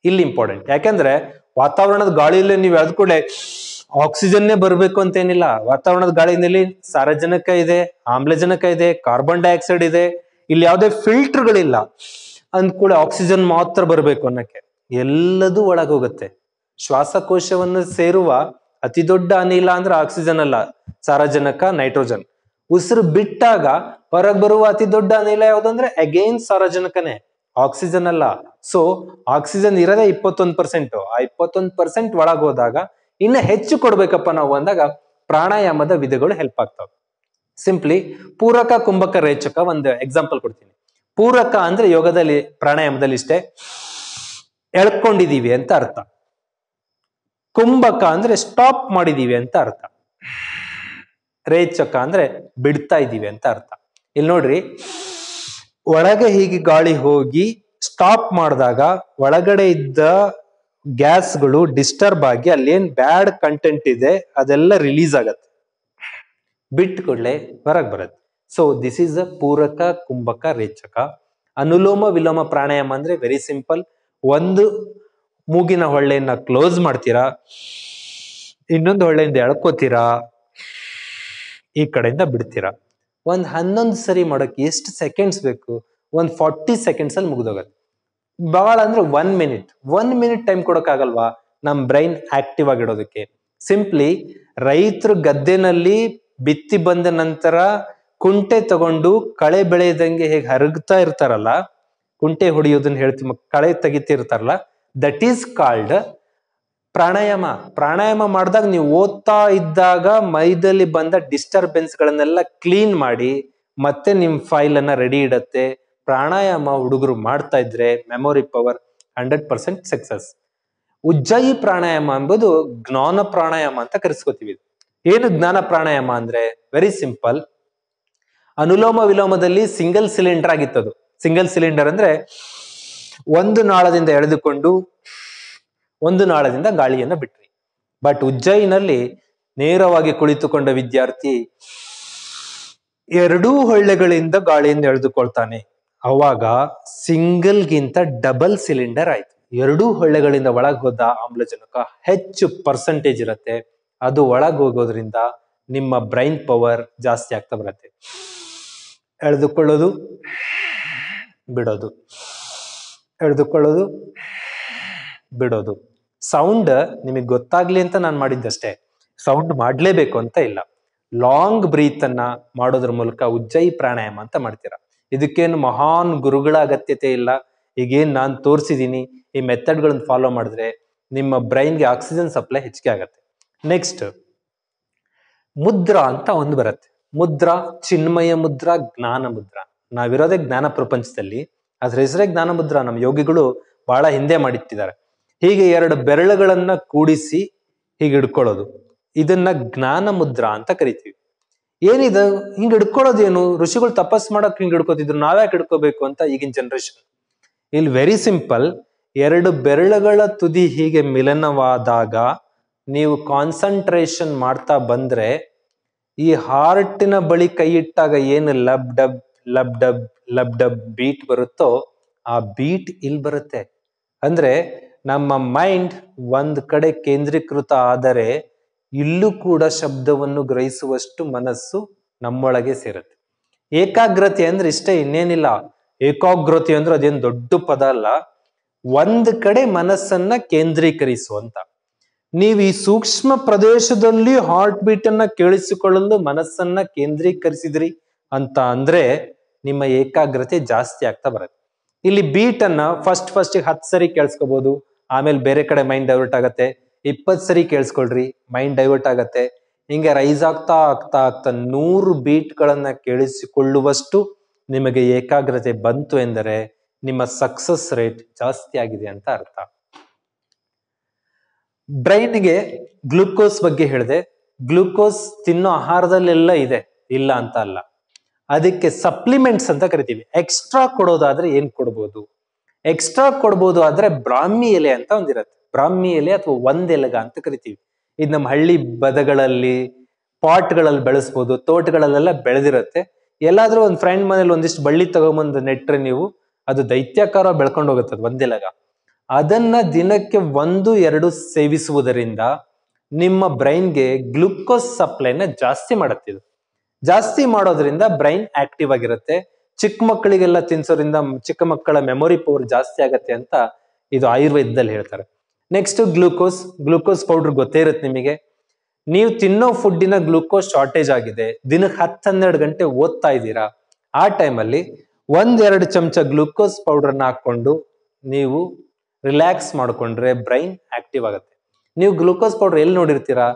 ಇಲ್ಲಿ ಇಂಪಾರ್ಟೆಂಟ್ ಯಾಕೆಂದ್ರೆ ವಾತಾವರಣದ ಗಾಳಿಯಲ್ಲಿ ನೀವು ಯಾವ್ದು ಕೂಡ ಆಕ್ಸಿಜನ್ನೇ ಬರಬೇಕು ಏನಿಲ್ಲ ವಾತಾವರಣದ ಗಾಳಿಯಲ್ಲಿ ಸಾರಜನಕ ಇದೆ ಆಮ್ಲಜನಕ ಇದೆ ಕಾರ್ಬನ್ ಡೈಆಕ್ಸೈಡ್ ಇದೆ ಇಲ್ಲಿ ಯಾವುದೇ ಫಿಲ್ಟರ್ಗಳಿಲ್ಲ ಕೂಡ ಆಕ್ಸಿಜನ್ ಮಾತ್ರ ಬರಬೇಕು ಅನ್ನಕ್ಕೆ ಎಲ್ಲದೂ ಒಳಗೋಗುತ್ತೆ ಶ್ವಾಸಕೋಶವನ್ನು ಸೇರುವ ಅತಿ ದೊಡ್ಡ ಅನಿಲ ಅಂದ್ರೆ ಆಕ್ಸಿಜನ್ ಅಲ್ಲ ಸಾರಜನಕ ನೈಟ್ರೋಜನ್ ಉಸಿರು ಬಿಟ್ಟಾಗ ಹೊರಗೆ ಬರುವ ಅತಿ ದೊಡ್ಡ ಅನಿಲ ಯಾವುದಂದ್ರೆ ಅಗೇನ್ ಸಾರಜನಕನೇ ಆಕ್ಸಿಜನ್ ಅಲ್ಲ ಸೊ ಆಕ್ಸಿಜನ್ ಇರೋದೇ ಇಪ್ಪತ್ತೊಂದು ಪರ್ಸೆಂಟ್ ಆ ಇಪ್ಪತ್ತೊಂದು ಪರ್ಸೆಂಟ್ ಒಳಗೋದಾಗ ಇನ್ನ ಹೆಚ್ಚು ಕೊಡ್ಬೇಕಪ್ಪ ನಾವು ಅಂದಾಗ ಪ್ರಾಣಾಯಾಮದ ವಿಧಗಳು ಹೆಲ್ಪ್ ಆಗ್ತವೆ ಸಿಂಪ್ಲಿ ಪೂರಕ ಕುಂಭಕ ರೇಚಕ ಒಂದು ಎಕ್ಸಾಂಪಲ್ ಕೊಡ್ತೀನಿ ಪೂರಕ ಅಂದ್ರೆ ಯೋಗದಲ್ಲಿ ಪ್ರಾಣಾಯಾಮದಲ್ಲಿ ಇಷ್ಟೇ ಎಳ್ಕೊಂಡಿದೀವಿ ಅಂತ ಅರ್ಥ ಕುಂಭಕ ಅಂದ್ರೆ ಸ್ಟಾಪ್ ಮಾಡಿದೀವಿ ಅಂತ ಅರ್ಥ ರೇಚಕ ಅಂದ್ರೆ ಬಿಡ್ತಾ ಇದೀವಿ ಅಂತ ಅರ್ಥ ಇಲ್ಲಿ ನೋಡ್ರಿ ಒಳಗೆ ಹೀಗೆ ಗಾಳಿ ಹೋಗಿ ಸ್ಟಾಪ್ ಮಾಡಿದಾಗ ಒಳಗಡೆ ಇದ್ದ ಗ್ಯಾಸ್ಗಳು ಡಿಸ್ಟರ್ಬ್ ಆಗಿ ಅಲ್ಲಿ ಏನ್ ಬ್ಯಾಡ್ ಕಂಟೆಂಟ್ ಇದೆ ಅದೆಲ್ಲ ರಿಲೀಸ್ ಆಗತ್ತೆ ಬಿಟ್ಟು ಕೂಡಲೇ ಹೊರಗೆ ಬರುತ್ತೆ ಸೊ ದಿಸ್ ಈಸ್ ಅ ಪೂರಕ ಕುಂಭಕ ರೇಚಕ ಅನುಲೋಮ ವಿಲೋಮ ಪ್ರಾಣಾಯಾಮ ಅಂದ್ರೆ ವೆರಿ ಸಿಂಪಲ್ ಒಂದು ಮೂಗಿನ ಹೊಳ್ಳೆಯನ್ನ ಕ್ಲೋಸ್ ಮಾಡ್ತೀರಾ ಇನ್ನೊಂದು ಹೊಳ್ಳೆಯಿಂದ ಎಳ್ಕೋತೀರಾ ಈ ಕಡೆಯಿಂದ ಬಿಡ್ತೀರಾ ಒಂದ್ ಹನ್ನೊಂದು ಸರಿ ಮಾಡೋಕೆ ಎಷ್ಟು ಸೆಕೆಂಡ್ಸ್ ಬೇಕು ಒಂದ್ ಫಾರ್ಟಿ ಸೆಕೆಂಡ್ಸಲ್ಲಿ ಮುಗಿದೋಗತ್ತೆ ಬಹಳ ಅಂದ್ರೆ one minute one minute time ಕೊಡೋಕ್ಕಾಗಲ್ವಾ ನಮ್ಮ ಬ್ರೈನ್ ಆಕ್ಟಿವ್ ಆಗಿಡೋದಕ್ಕೆ ಸಿಂಪ್ಲಿ ರೈತರು ಗದ್ದೆನಲ್ಲಿ ಬಿತ್ತಿ ಬಂದ ನಂತರ ಕುಂಟೆ ತಗೊಂಡು ಕಳೆ ಬೆಳೆಯದಂಗೆ ಹೇಗೆ ಹರಗ್ತಾ ಇರ್ತಾರಲ್ಲ ಕುಂಟೆ ಹೊಡಿಯೋದನ್ನ ಹೇಳ್ತಿ ಕಳೆ ತೆಗಿತಿರ್ತಾರಲ್ಲ that is called pranayama pranayama ಮಾಡಿದಾಗ ನೀವು ಓದ್ತಾ ಇದ್ದಾಗ ಮೈದಲ್ಲಿ ಬಂದ ಡಿಸ್ಟರ್ಬೆನ್ಸ್ ಗಳನ್ನೆಲ್ಲ ಕ್ಲೀನ್ ಮಾಡಿ ಮತ್ತೆ ನಿಮ್ ಫೈಲ್ ಅನ್ನ ರೆಡಿ ಇಡತ್ತೆ ಪ್ರಾಣಾಯಾಮ ಹುಡುಗರು ಮಾಡ್ತಾ ಇದ್ರೆ memory power hundred percent success Ujjayi pranayama ಎಂಬುದು ಜ್ಞಾನ ಪ್ರಾಣಾಯಾಮ ಅಂತ ಕರೆಸ್ಕೋತೀವಿ ಏನು ಜ್ಞಾನ ಪ್ರಾಣಾಯಾಮ ಅಂದ್ರೆ ವೆರಿ ಸಿಂಪಲ್ ಅನುಲೋಮ ವಿಲೋಮದಲ್ಲಿ ಸಿಂಗಲ್ ಸಿಲಿಂಡರ್ ಆಗಿತ್ತದು ಸಿಂಗಲ್ ಸಿಲಿಂಡರ್ ಅಂದ್ರೆ ಒಂದು ನಾಳದಿಂದ ಎಳೆದುಕೊಂಡು ಒಂದು ನಾಳದಿಂದ ಗಾಳಿಯನ್ನು ಬಿಟ್ರಿ ಬಟ್ ಉಜ್ಜಯಿನಲ್ಲಿ ನೇರವಾಗಿ ಕುಳಿತುಕೊಂಡ ವಿದ್ಯಾರ್ಥಿ ಎರಡೂ ಹೊಳ್ಳೆಗಳಿಂದ ಗಾಳಿಯನ್ನು ಎಳೆದುಕೊಳ್ತಾನೆ ಅವಾಗ ಸಿಂಗಲ್ಗಿಂತ ಡಬಲ್ ಸಿಲಿಂಡರ್ ಆಯ್ತು ಎರಡೂ ಹೊಳ್ಳೆಗಳಿಂದ ಒಳಗೆ ಹೋದ ಆಮ್ಲಜನಕ ಹೆಚ್ಚು ಪರ್ಸೆಂಟೇಜ್ ಇರುತ್ತೆ ಅದು ಒಳಗೆ ಹೋಗೋದ್ರಿಂದ ನಿಮ್ಮ ಬ್ರೈನ್ ಪವರ್ ಜಾಸ್ತಿ ಆಗ್ತಾ ಬರುತ್ತೆ ಎಳೆದುಕೊಳ್ಳೋದು ಬಿಡೋದು ಎಳೆದುಕೊಳ್ಳೋದು ಬಿಡೋದು ಸೌಂಡ್ ನಿಮಗೆ ಗೊತ್ತಾಗ್ಲಿ ಅಂತ ನಾನು ಮಾಡಿದ್ದಷ್ಟೇ ಸೌಂಡ್ ಮಾಡಲೇಬೇಕು ಅಂತ ಇಲ್ಲ ಲಾಂಗ್ ಬ್ರೀತ್ ಅನ್ನ ಮಾಡೋದ್ರ ಮೂಲಕ ಉಜ್ಜಯಿ ಪ್ರಾಣಾಯಾಮ ಅಂತ ಮಾಡ್ತೀರಾ ಇದಕ್ಕೇನು ಮಹಾನ್ ಗುರುಗಳ ಅಗತ್ಯತೆ ಇಲ್ಲ ಈಗೇನು ನಾನು ತೋರಿಸಿದ್ದೀನಿ ಈ ಮೆಥಡ್ಗಳನ್ನ ಫಾಲೋ ಮಾಡಿದ್ರೆ ನಿಮ್ಮ ಬ್ರೈನ್ಗೆ ಆಕ್ಸಿಜನ್ ಸಪ್ಲೈ ಹೆಚ್ಚಿಗೆ ಆಗತ್ತೆ ನೆಕ್ಸ್ಟ್ ಮುದ್ರಾ ಅಂತ ಒಂದು ಬರುತ್ತೆ ಮುದ್ರಾ ಚಿನ್ಮಯ ಮುದ್ರಾ ಜ್ಞಾನ ಮುದ್ರಾ ನಾವಿರೋದೇ ಜ್ಞಾನ ಪ್ರಪಂಚದಲ್ಲಿ ಅದ್ರ ಹೆಸರೇ ಜ್ಞಾನ ಮುದ್ರಾ ನಮ್ಮ ಯೋಗಿಗಳು ಬಹಳ ಹಿಂದೆ ಮಾಡಿಟ್ಟಿದ್ದಾರೆ ಹೀಗೆ ಎರಡು ಬೆರಳುಗಳನ್ನ ಕೂಡಿಸಿ ಹೀಗೆ ಹಿಡ್ಕೊಳ್ಳೋದು ಇದನ್ನ ಜ್ಞಾನ ಮುದ್ರಾ ಅಂತ ಕರಿತೀವಿ ಏನಿದು ಹಿಂಗ್ ಏನು ಋಷಿಗಳು ತಪಸ್ ಮಾಡಕ್ ಹಿಂಗ್ ಹಿಡ್ಕೋತಿದ್ರು ನಾವ್ಯಾಕೆ ಹಿಡ್ಕೋಬೇಕು ಅಂತ ಈಗಿನ ಜನ್ರೇಷನ್ ಇಲ್ಲಿ ವೆರಿ ಸಿಂಪಲ್ ಎರಡು ಬೆರಳುಗಳ ತುದಿ ಹೀಗೆ ಮಿಲನವಾದಾಗ ನೀವು ಕಾನ್ಸಂಟ್ರೇಷನ್ ಮಾಡ್ತಾ ಬಂದ್ರೆ ಈ ಹಾರ್ಟಿನ ಬಳಿ ಕೈ ಇಟ್ಟಾಗ ಏನು lub dub lub dub lub dub beat ಬರುತ್ತೋ ಆ ಬೀಟ್ ಇಲ್ಲಿ ಬರುತ್ತೆ ಅಂದ್ರೆ ನಮ್ಮ ಮೈಂಡ್ ಒಂದ್ ಕಡೆ ಕೇಂದ್ರೀಕೃತ ಆದರೆ ಇಲ್ಲೂ ಕೂಡ ಶಬ್ದವನ್ನು ಗ್ರಹಿಸುವಷ್ಟು ಮನಸ್ಸು ನಮ್ಮೊಳಗೆ ಸೇರುತ್ತೆ ಏಕಾಗ್ರತೆ ಅಂದ್ರೆ ಇಷ್ಟ ಇನ್ನೇನಿಲ್ಲ ಏಕಾಗ್ರತೆ ಅಂದ್ರೆ ಅದೇನ್ ದೊಡ್ಡ ಪದ ಅಲ್ಲ ಒಂದ್ ಕಡೆ ಮನಸ್ಸನ್ನ ಕೇಂದ್ರೀಕರಿಸುವಂತ ನೀವು ಈ ಸೂಕ್ಷ್ಮ ಪ್ರದೇಶದಲ್ಲಿ ಹಾರ್ಟ್ ಬೀಟ್ ಅನ್ನ ಕೇಳಿಸಿಕೊಳ್ಳಲು ಮನಸ್ಸನ್ನ ಕೇಂದ್ರೀಕರಿಸಿದ್ರಿ ಅಂತ ಅಂದ್ರೆ ನಿಮ್ಮ ಏಕಾಗ್ರತೆ ಜಾಸ್ತಿ ಆಗ್ತಾ ಬರುತ್ತೆ ಇಲ್ಲಿ ಬೀಟ್ ಅನ್ನ ಫಸ್ಟ್ ಫಸ್ಟ್ ಹತ್ತು ಸರಿ ಕೇಳಿಸ್ಕೋಬಹುದು ಆಮೇಲೆ ಬೇರೆ ಕಡೆ ಮೈಂಡ್ ಡೈವರ್ಟ್ ಆಗತ್ತೆ ಇಪ್ಪತ್ತು ಸರಿ ಕೇಳಿಸ್ಕೊಳ್ರಿ ಮೈಂಡ್ ಡೈವರ್ಟ್ ಆಗತ್ತೆ ಹಿಂಗೆ ರೈಸ್ ಆಗ್ತಾ ಆಗ್ತಾ ಆಗ್ತಾ ನೂರು ಬೀಟ್ಗಳನ್ನ ಕೇಳಿಸಿಕೊಳ್ಳುವಷ್ಟು ನಿಮಗೆ ಏಕಾಗ್ರತೆ ಬಂತು ಎಂದರೆ ನಿಮ್ಮ ಸಕ್ಸಸ್ ರೇಟ್ ಜಾಸ್ತಿ ಆಗಿದೆ ಅಂತ ಅರ್ಥ ಬ್ರೈನ್ಗೆ ಗ್ಲುಕೋಸ್ ಬಗ್ಗೆ ಹೇಳಿದೆ ಗ್ಲುಕೋಸ್ ತಿನ್ನೋ ಆಹಾರದಲ್ಲೆಲ್ಲ ಇದೆ ಇಲ್ಲ ಅಂತ ಅಲ್ಲ ಅದಕ್ಕೆ ಸಪ್ಲಿಮೆಂಟ್ಸ್ ಅಂತ ಕರಿತೀವಿ ಎಕ್ಸ್ಟ್ರಾ ಕೊಡೋದಾದ್ರೆ ಏನ್ ಕೊಡ್ಬೋದು ಎಕ್ಸ್ಟ್ರಾ ಕೊಡ್ಬೋದು ಆದ್ರೆ ಬ್ರಾಹ್ಮಿ ಎಲೆ ಅಂತ ಒಂದಿರತ್ತೆ ಬ್ರಾಹ್ಮಿ ಎಲೆ ಅಥವಾ ಒಂದೆಲಗ ಅಂತ ಕರಿತೀವಿ ಇದು ನಮ್ಮ ಹಳ್ಳಿ ಬದಗಳಲ್ಲಿ ಪಾಟ್ಗಳಲ್ಲಿ ಬೆಳೆಸ್ಬೋದು ತೋಟಗಳಲ್ಲೆಲ್ಲ ಬೆಳೆದಿರುತ್ತೆ ಎಲ್ಲಾದ್ರೂ ಒಂದು ಫ್ರೆಂಡ್ ಮನೇಲಿ ಒಂದಿಷ್ಟು ಬಳ್ಳಿ ತಗೊಂಬಂದು ನೆಟ್ರೆ ನೀವು ಅದು ದೈತ್ಯಾಕಾರ ಬೆಳ್ಕೊಂಡು ಹೋಗುತ್ತೆ ಅದು ಒಂದೆಲಗ ಅದನ್ನ ದಿನಕ್ಕೆ ಒಂದು ಎರಡು ಸೇವಿಸುವುದರಿಂದ ನಿಮ್ಮ ಬ್ರೈನ್ಗೆ ಗ್ಲುಕೋಸ್ ಸಪ್ಲೈನ ಜಾಸ್ತಿ ಮಾಡುತ್ತಿದ್ದು ಜಾಸ್ತಿ ಮಾಡೋದ್ರಿಂದ ಬ್ರೈನ್ ಆಕ್ಟಿವ್ ಆಗಿರುತ್ತೆ ಚಿಕ್ಕ ಮಕ್ಕಳಿಗೆಲ್ಲ ತಿನ್ಸೋದ್ರಿಂದ ಚಿಕ್ಕ ಮಕ್ಕಳ ಮೆಮೊರಿ ಪವರ್ ಜಾಸ್ತಿ ಆಗತ್ತೆ ಅಂತ ಇದು ಆಯುರ್ವೇದದಲ್ಲಿ ಹೇಳ್ತಾರೆ ನೆಕ್ಸ್ಟ್ ಗ್ಲೂಕೋಸ್ ಗ್ಲೂಕೋಸ್ ಪೌಡರ್ ಗೊತ್ತೇ ಇರುತ್ತೆ ನಿಮಗೆ ನೀವು ತಿನ್ನೋ ಫುಡ್ಡಿನ ಗ್ಲೂಕೋಸ್ ಶಾರ್ಟೇಜ್ ಆಗಿದೆ ದಿನಕ್ಕೆ ಹತ್ತು ಗಂಟೆ ಓದ್ತಾ ಇದ್ದೀರಾ ಆ ಟೈಮಲ್ಲಿ ಒಂದೆರಡು ಚಮಚ ಗ್ಲೂಕೋಸ್ ಪೌಡರ್ನ ಹಾಕೊಂಡು ನೀವು ರಿಲ್ಯಾಕ್ಸ್ ಮಾಡಿಕೊಂಡ್ರೆ ಬ್ರೈನ್ ಆಕ್ಟಿವ್ ಆಗುತ್ತೆ ನೀವು ಗ್ಲೂಕೋಸ್ ಪೌಡರ್ ಎಲ್ಲಿ ನೋಡಿರ್ತೀರಾ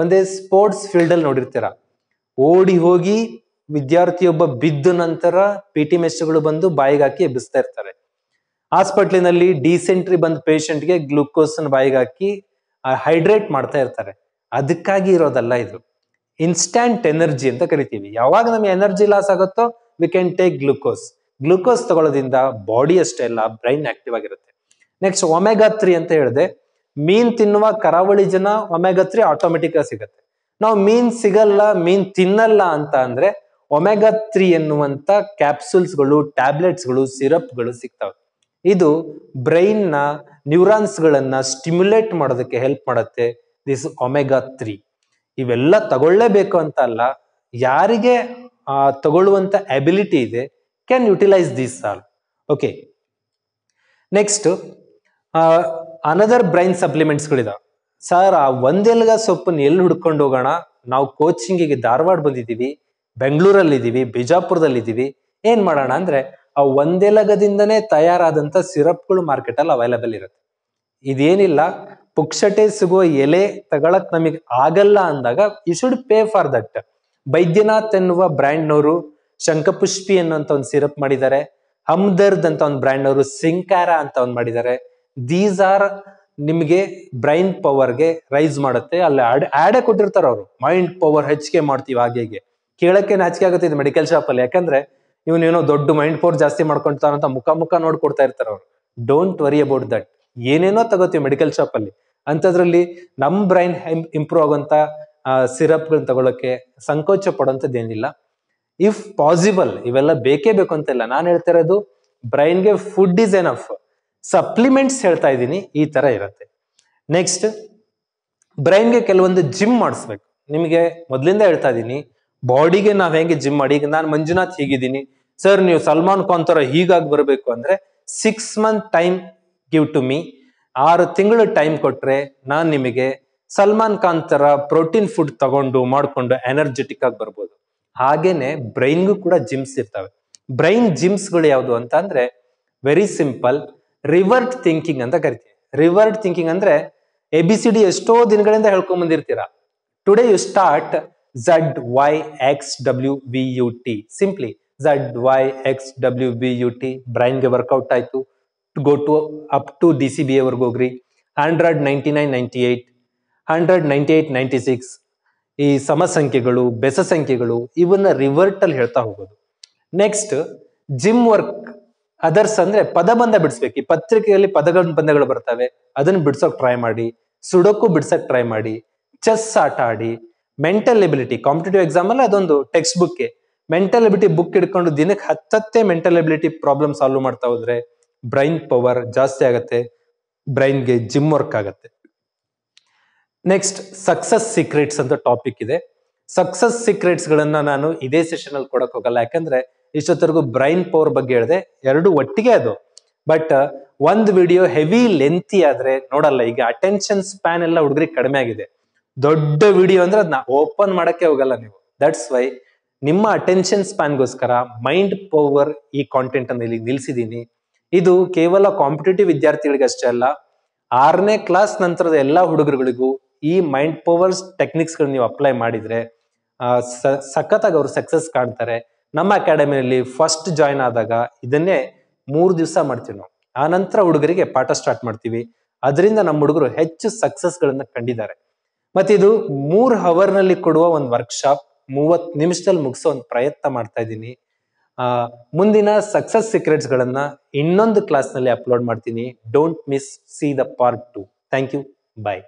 ಒಂದೇ ಸ್ಪೋರ್ಟ್ಸ್ ಫೀಲ್ಡಲ್ಲಿ ನೋಡಿರ್ತೀರಾ ಓಡಿ ಹೋಗಿ ವಿದ್ಯಾರ್ಥಿಯೊಬ್ಬ ಬಿದ್ದ ನಂತರ ಪಿ ಟಿ ಮೆಸ್ಸುಗಳು ಬಂದು ಬಾಯಿಗೆ ಹಾಕಿ ಎಬ್ಬಿಸ್ತಾ ಇರ್ತಾರೆ ಹಾಸ್ಪಿಟ್ಲಿನಲ್ಲಿ ಡಿಸೆಂಟ್ರಿ ಬಂದ ಗೆ ಗ್ಲೂಕೋಸ್ ಬಾಯಿಗೆ ಹಾಕಿ ಹೈಡ್ರೇಟ್ ಮಾಡ್ತಾ ಇರ್ತಾರೆ ಅದಕ್ಕಾಗಿ ಇರೋದಲ್ಲ ಇದು ಇನ್ಸ್ಟ್ಯಾಂಟ್ ಎನರ್ಜಿ ಅಂತ ಕರಿತೀವಿ ಯಾವಾಗ ನಮ್ಗೆ ಎನರ್ಜಿ ಲಾಸ್ ಆಗುತ್ತೋ we can take glucose glucose ತಗೊಳ್ಳೋದ್ರಿಂದ ಬಾಡಿ ಅಷ್ಟೇ ಅಲ್ಲ ಬ್ರೈನ್ ಆಕ್ಟಿವ್ ಆಗಿರುತ್ತೆ ನೆಕ್ಸ್ಟ್ ಒಮೆಗಾ ತ್ರೀ ಅಂತ ಹೇಳಿದೆ ಮೀನ್ ತಿನ್ನುವ ಕರಾವಳಿ ಜನ ಒಮೆಗಾ ತ್ರೀ ಆಟೋಮೆಟಿಕ್ ಆಗಿ ಸಿಗತ್ತೆ ನಾವು ಮೀನ್ ಸಿಗಲ್ಲ ಮೀನ್ ತಿನ್ನಲ್ಲ ಅಂತ ಅಂದ್ರೆ ಒಮೆಗಾ ತ್ರೀ ಎನ್ನುವಂಥ ಕ್ಯಾಪ್ಸುಲ್ಸ್ಗಳು ಟ್ಯಾಬ್ಲೆಟ್ಸ್ಗಳು ಸಿರಪ್ಗಳು ಸಿಗ್ತವೆ ಇದು ಬ್ರೈನ್ನ ನ ನ್ಯೂರಾನ್ಸ್ ಸ್ಟಿಮ್ಯುಲೇಟ್ ಮಾಡೋದಕ್ಕೆ ಹೆಲ್ಪ್ ಮಾಡುತ್ತೆ ದಿಸ್ ಒಮೆಗಾ ತ್ರೀ ಇವೆಲ್ಲ ತಗೊಳ್ಳೇಬೇಕು ಅಂತ ಅಲ್ಲ ಯಾರಿಗೆ ತಗೊಳ್ಳುವಂಥ ಅಬಿಲಿಟಿ ಇದೆ can utilise this all okay next another brain ಸಪ್ಲಿಮೆಂಟ್ಸ್ಗಳಿದಾವೆ ಸರ್ ಆ ಒಂದೆಲ್ಗ ಸೊಪ್ಪನ್ನು ಎಲ್ಲಿ ಹುಡ್ಕೊಂಡು ಹೋಗೋಣ ನಾವು ಕೋಚಿಂಗಿಗೆ ಧಾರವಾಡ ಬಂದಿದ್ದೀವಿ ಬೆಂಗಳೂರಲ್ಲಿದ್ದೀವಿ ಬಿಜಾಪುರದಲ್ಲಿದ್ದೀವಿ ಏನು ಮಾಡೋಣ ಅಂದ್ರೆ ಆ ಒಂದೆಲಗದಿಂದನೇ ತಯಾರಾದಂಥ ಸಿರಪ್ಗಳು ಮಾರ್ಕೆಟಲ್ಲಿ ಅವೈಲಬಲ್ ಇರುತ್ತೆ ಇದೇನಿಲ್ಲ ಪುಕ್ಷಟೆ ಸಿಗುವ ಎಲೆ ತಗೊಳಕ್ ನಮಗೆ ಆಗಲ್ಲ ಅಂದಾಗ you should pay for that Baidyanath ಎನ್ನುವ ಬ್ರ್ಯಾಂಡ್ನವರು ಶಂಖಪುಷ್ಪಿ ಅನ್ನುವಂತ ಒಂದು ಸಿರಪ್ ಮಾಡಿದ್ದಾರೆ ಹಮ್ದರ್ದ್ ಅಂತ ಒಂದು ಬ್ರ್ಯಾಂಡ್ನವರು ಸಿಂಕಾರ ಅಂತ ಒಂದು ಮಾಡಿದ್ದಾರೆ ದೀಸ್ ಆರ್ ನಿಮಗೆ ಬ್ರೈನ್ ಪವರ್ಗೆ ರೈಸ್ ಮಾಡುತ್ತೆ ಅಲ್ಲಿ ಆಡ್ ಆಡೇ ಕೊಟ್ಟಿರ್ತಾರೆ ಅವರು ಮೈಂಡ್ ಪವರ್ ಹೆಚ್ಚಿಗೆ ಮಾಡ್ತೀವಿ ಹಾಗೆ ಕೇಳಕ್ಕೆ ನಾಚಿಕೆ ಆಗುತ್ತೆ ಇದು ಮೆಡಿಕಲ್ ಶಾಪ್ ಅಲ್ಲಿ ಯಾಕಂದ್ರೆ ಇವನು ಏನೋ ದೊಡ್ಡ ಮೈಂಡ್ ಪವರ್ ಜಾಸ್ತಿ ಮಾಡ್ಕೊಂತಾರಂತ ಮುಖ ಮುಖ ನೋಡ್ಕೊಡ್ತಾ ಇರ್ತಾರೆ ಅವ್ರು ಡೋಂಟ್ ವರಿ ಅಬೌಟ್ ದಟ್ ಏನೇನೋ ತಗೋತೀವಿ ಮೆಡಿಕಲ್ ಶಾಪ್ ಅಲ್ಲಿ ಅಂಥದ್ರಲ್ಲಿ ನಮ್ಮ ಬ್ರೈನ್ ಇಂಪ್ರೂವ್ ಆಗುವಂತ ಗಳನ್ನ ತಗೊಳಕ್ಕೆ ಸಂಕೋಚ ಪಡೋಂಥದ್ದು ಏನಿಲ್ಲ ಇಫ್ ಪಾಸಿಬಲ್ ಇವೆಲ್ಲ ಬೇಕೇ ಬೇಕು ಅಂತ ಇಲ್ಲ ನಾನು ಹೇಳ್ತಾ ಇರೋದು ಬ್ರೈನ್ಗೆ ಫುಡ್ ಈಸ್ ಎನಫ್ ಸಪ್ಲಿಮೆಂಟ್ಸ್ ಹೇಳ್ತಾ ಇದ್ದೀನಿ ಈ ತರ ಇರುತ್ತೆ ನೆಕ್ಸ್ಟ್ ಬ್ರೈನ್ಗೆ ಕೆಲವೊಂದು ಜಿಮ್ ಮಾಡಿಸ್ಬೇಕು ನಿಮಗೆ ಮೊದಲಿಂದ ಹೇಳ್ತಾ ಇದ್ದೀನಿ ಬಾಡಿಗೆ ನಾವ್ ಹೆಂಗೆ ಜಿಮ್ ಮಾಡಿ ಈಗ ನಾನು ಮಂಜುನಾಥ್ ಹೀಗಿದ್ದೀನಿ ಸರ್ ನೀವು ಸಲ್ಮಾನ್ ಖಾನ್ ತರ ಹೀಗಾಗಿ ಬರಬೇಕು ಅಂದ್ರೆ six month time give to me ಆರು ತಿಂಗಳು ಟೈಮ್ ಕೊಟ್ರೆ ನಾನು ನಿಮಗೆ ಸಲ್ಮಾನ್ ಖಾನ್ ತರ ಪ್ರೋಟೀನ್ ಫುಡ್ ತಗೊಂಡು ಮಾಡಿಕೊಂಡು ಎನರ್ಜೆಟಿಕ್ ಆಗಿ ಬರ್ಬೋದು ಹಾಗೇನೆ ಬ್ರೈನ್ಗೂ ಕೂಡ ಜಿಮ್ಸ್ ಇರ್ತವೆ ಬ್ರೈನ್ ಜಿಮ್ಸ್ಗಳು ಯಾವುದು ಅಂತ ಅಂದ್ರೆ ವೆರಿ ಸಿಂಪಲ್ ರಿವರ್ಟ್ ಥಿಂಕಿಂಗ್ ಅಂತ ಕರಿತೀವಿ ರಿವರ್ಟ್ ಥಿಂಕಿಂಗ್ ಅಂದ್ರೆ ಎ ಬಿ ಸಿ ಡಿ ಎಷ್ಟೋ ದಿನಗಳಿಂದ ಹೇಳ್ಕೊಂಡ್ ಬಂದಿರ್ತೀರಾ today you start Z Y X W V U T. Simply Z Y X W V U T. ಬ್ರೈನ್ಗೆ ವರ್ಕೌಟ್ ಆಯಿತು go to up to D C B ಎವರೆಗೂ ಹೋಗ್ರಿ hundred ninety nine ninety eight hundred ninety eight ninety six ಈ ಸಮಸಂಖ್ಯೆಗಳು ಬೆಸ ಸಂಖ್ಯೆಗಳು ಇವನ್ನ ರಿವರ್ಟಲ್ಲಿ ಹೇಳ್ತಾ ಹೋಗೋದು ನೆಕ್ಸ್ಟ್ ಜಿಮ್ ವರ್ಕ್ ಅದರ್ಸ್ ಅಂದ್ರೆ ಪದಬಂಧ ಬಿಡಿಸ್ಬೇಕು ಈ ಪತ್ರಿಕೆಯಲ್ಲಿ ಪದಗಳ ಬಂಧಗಳು ಬರ್ತವೆ ಅದನ್ನು ಬಿಡ್ಸೋಕ್ ಟ್ರೈ ಮಾಡಿ ಸುಡೋಕ್ಕೂ ಬಿಡ್ಸಕ್ ಟ್ರೈ ಮಾಡಿ ಚೆಸ್ ಆಟ ಆಡಿ ಮೆಂಟಲ್ ಎಬಿಲಿಟಿ ಕಾಂಪಿಟೇಟಿವ್ ಎಕ್ಸಾಮ್ ಅಲ್ಲಿ ಅದೊಂದು text book mental ability book ಹಿಡ್ಕೊಂಡು ದಿನಕ್ಕೆ ಹತ್ತತ್ತೆ ಮೆಂಟಲ್ ಎಬಿಲಿಟಿ ಪ್ರಾಬ್ಲಮ್ ಸಾಲ್ವ್ ಮಾಡ್ತಾ ಹೋದ್ರೆ ಬ್ರೈನ್ ಪವರ್ ಜಾಸ್ತಿ ಆಗತ್ತೆ ಬ್ರೈನ್ಗೆ ಜಿಮ್ ವರ್ಕ್ ಆಗತ್ತೆ ನೆಕ್ಸ್ಟ್ ಸಕ್ಸಸ್ ಸೀಕ್ರೆಟ್ಸ್ ಅಂತ ಟಾಪಿಕ್ ಇದೆ ಸಕ್ಸಸ್ ಸೀಕ್ರೆಟ್ಸ್ ಗಳನ್ನ ನಾನು ಇದೇ ಸೆಷನ್ ಅಲ್ಲಿ ಕೊಡಕ್ ಹೋಗಲ್ಲ ಯಾಕಂದ್ರೆ ಇಷ್ಟೊತ್ತರೆಗೂ ಬ್ರೈನ್ ಪವರ್ ಬಗ್ಗೆ ಹೇಳಿದೆ ಎರಡು ಒಟ್ಟಿಗೆ ಅದು ಬಟ್ ಒಂದು ವಿಡಿಯೋ ಹೆವಿ ಲೆಂತಿ ಆದ್ರೆ ನೋಡಲ್ಲ ಈಗ ಅಟೆನ್ಷನ್ ಸ್ಪ್ಯಾನ್ ಎಲ್ಲ ಹುಡುಗರಿಗೆ ಕಡಿಮೆ ಆಗಿದೆ ದೊಡ್ಡ ವಿಡಿಯೋ ಅಂದ್ರೆ ಅದನ್ನ ಓಪನ್ ಮಾಡಕ್ಕೆ ಹೋಗಲ್ಲ ನೀವು ದಟ್ಸ್ ವೈ ನಿಮ್ಮ ಅಟೆನ್ಷನ್ ಸ್ಪ್ಯಾನ್ಗೋಸ್ಕರ ಮೈಂಡ್ ಪವರ್ ಈ ಕಾಂಟೆಂಟ್ ಅನ್ನು ಇಲ್ಲಿ ನಿಲ್ಸಿದೀನಿ ಇದು ಕೇವಲ ಕಾಂಪಿಟೇಟಿವ್ ಅಷ್ಟೇ ಅಲ್ಲ ಆರನೇ ಕ್ಲಾಸ್ ನಂತರದ ಎಲ್ಲ ಹುಡುಗರುಗಳಿಗೂ ಈ ಮೈಂಡ್ ಪವರ್ಸ್ ಟೆಕ್ನಿಕ್ಸ್ ಗಳನ್ನ ನೀವು ಅಪ್ಲೈ ಮಾಡಿದ್ರೆ ಸಖತ್ತಾಗಿ ಅವರು ಸಕ್ಸಸ್ ಕಾಣ್ತಾರೆ ನಮ್ಮ ಅಕಾಡೆಮಿಯಲ್ಲಿ ಫಸ್ಟ್ ಜಾಯ್ನ್ ಆದಾಗ ಇದನ್ನೇ ಮೂರು ದಿವಸ ಮಾಡ್ತೀವಿ ನಾವು ಆ ನಂತರ ಹುಡುಗರಿಗೆ ಪಾಠ ಸ್ಟಾರ್ಟ್ ಮಾಡ್ತೀವಿ ಅದರಿಂದ ನಮ್ಮ ಹುಡುಗರು ಹೆಚ್ಚು ಸಕ್ಸಸ್ ಗಳನ್ನ ಕಂಡಿದ್ದಾರೆ ಮತ್ತಿದು ಹವರ್ ನಲ್ಲಿ ಕೊಡುವ ಒಂದು ವರ್ಕ್ಶಾಪ್ ಮೂವತ್ ನಿಮಿಷದಲ್ಲಿ ಮುಗಿಸೋ ಒಂದು ಪ್ರಯತ್ನ ಮಾಡ್ತಾ ಇದ್ದೀನಿ ಮುಂದಿನ ಸಕ್ಸಸ್ ಸೀಕ್ರೆಟ್ಸ್ ಗಳನ್ನ ಇನ್ನೊಂದು ಕ್ಲಾಸ್ ನಲ್ಲಿ ಅಪ್ಲೋಡ್ ಮಾಡ್ತೀನಿ don't miss see the part two thank you bye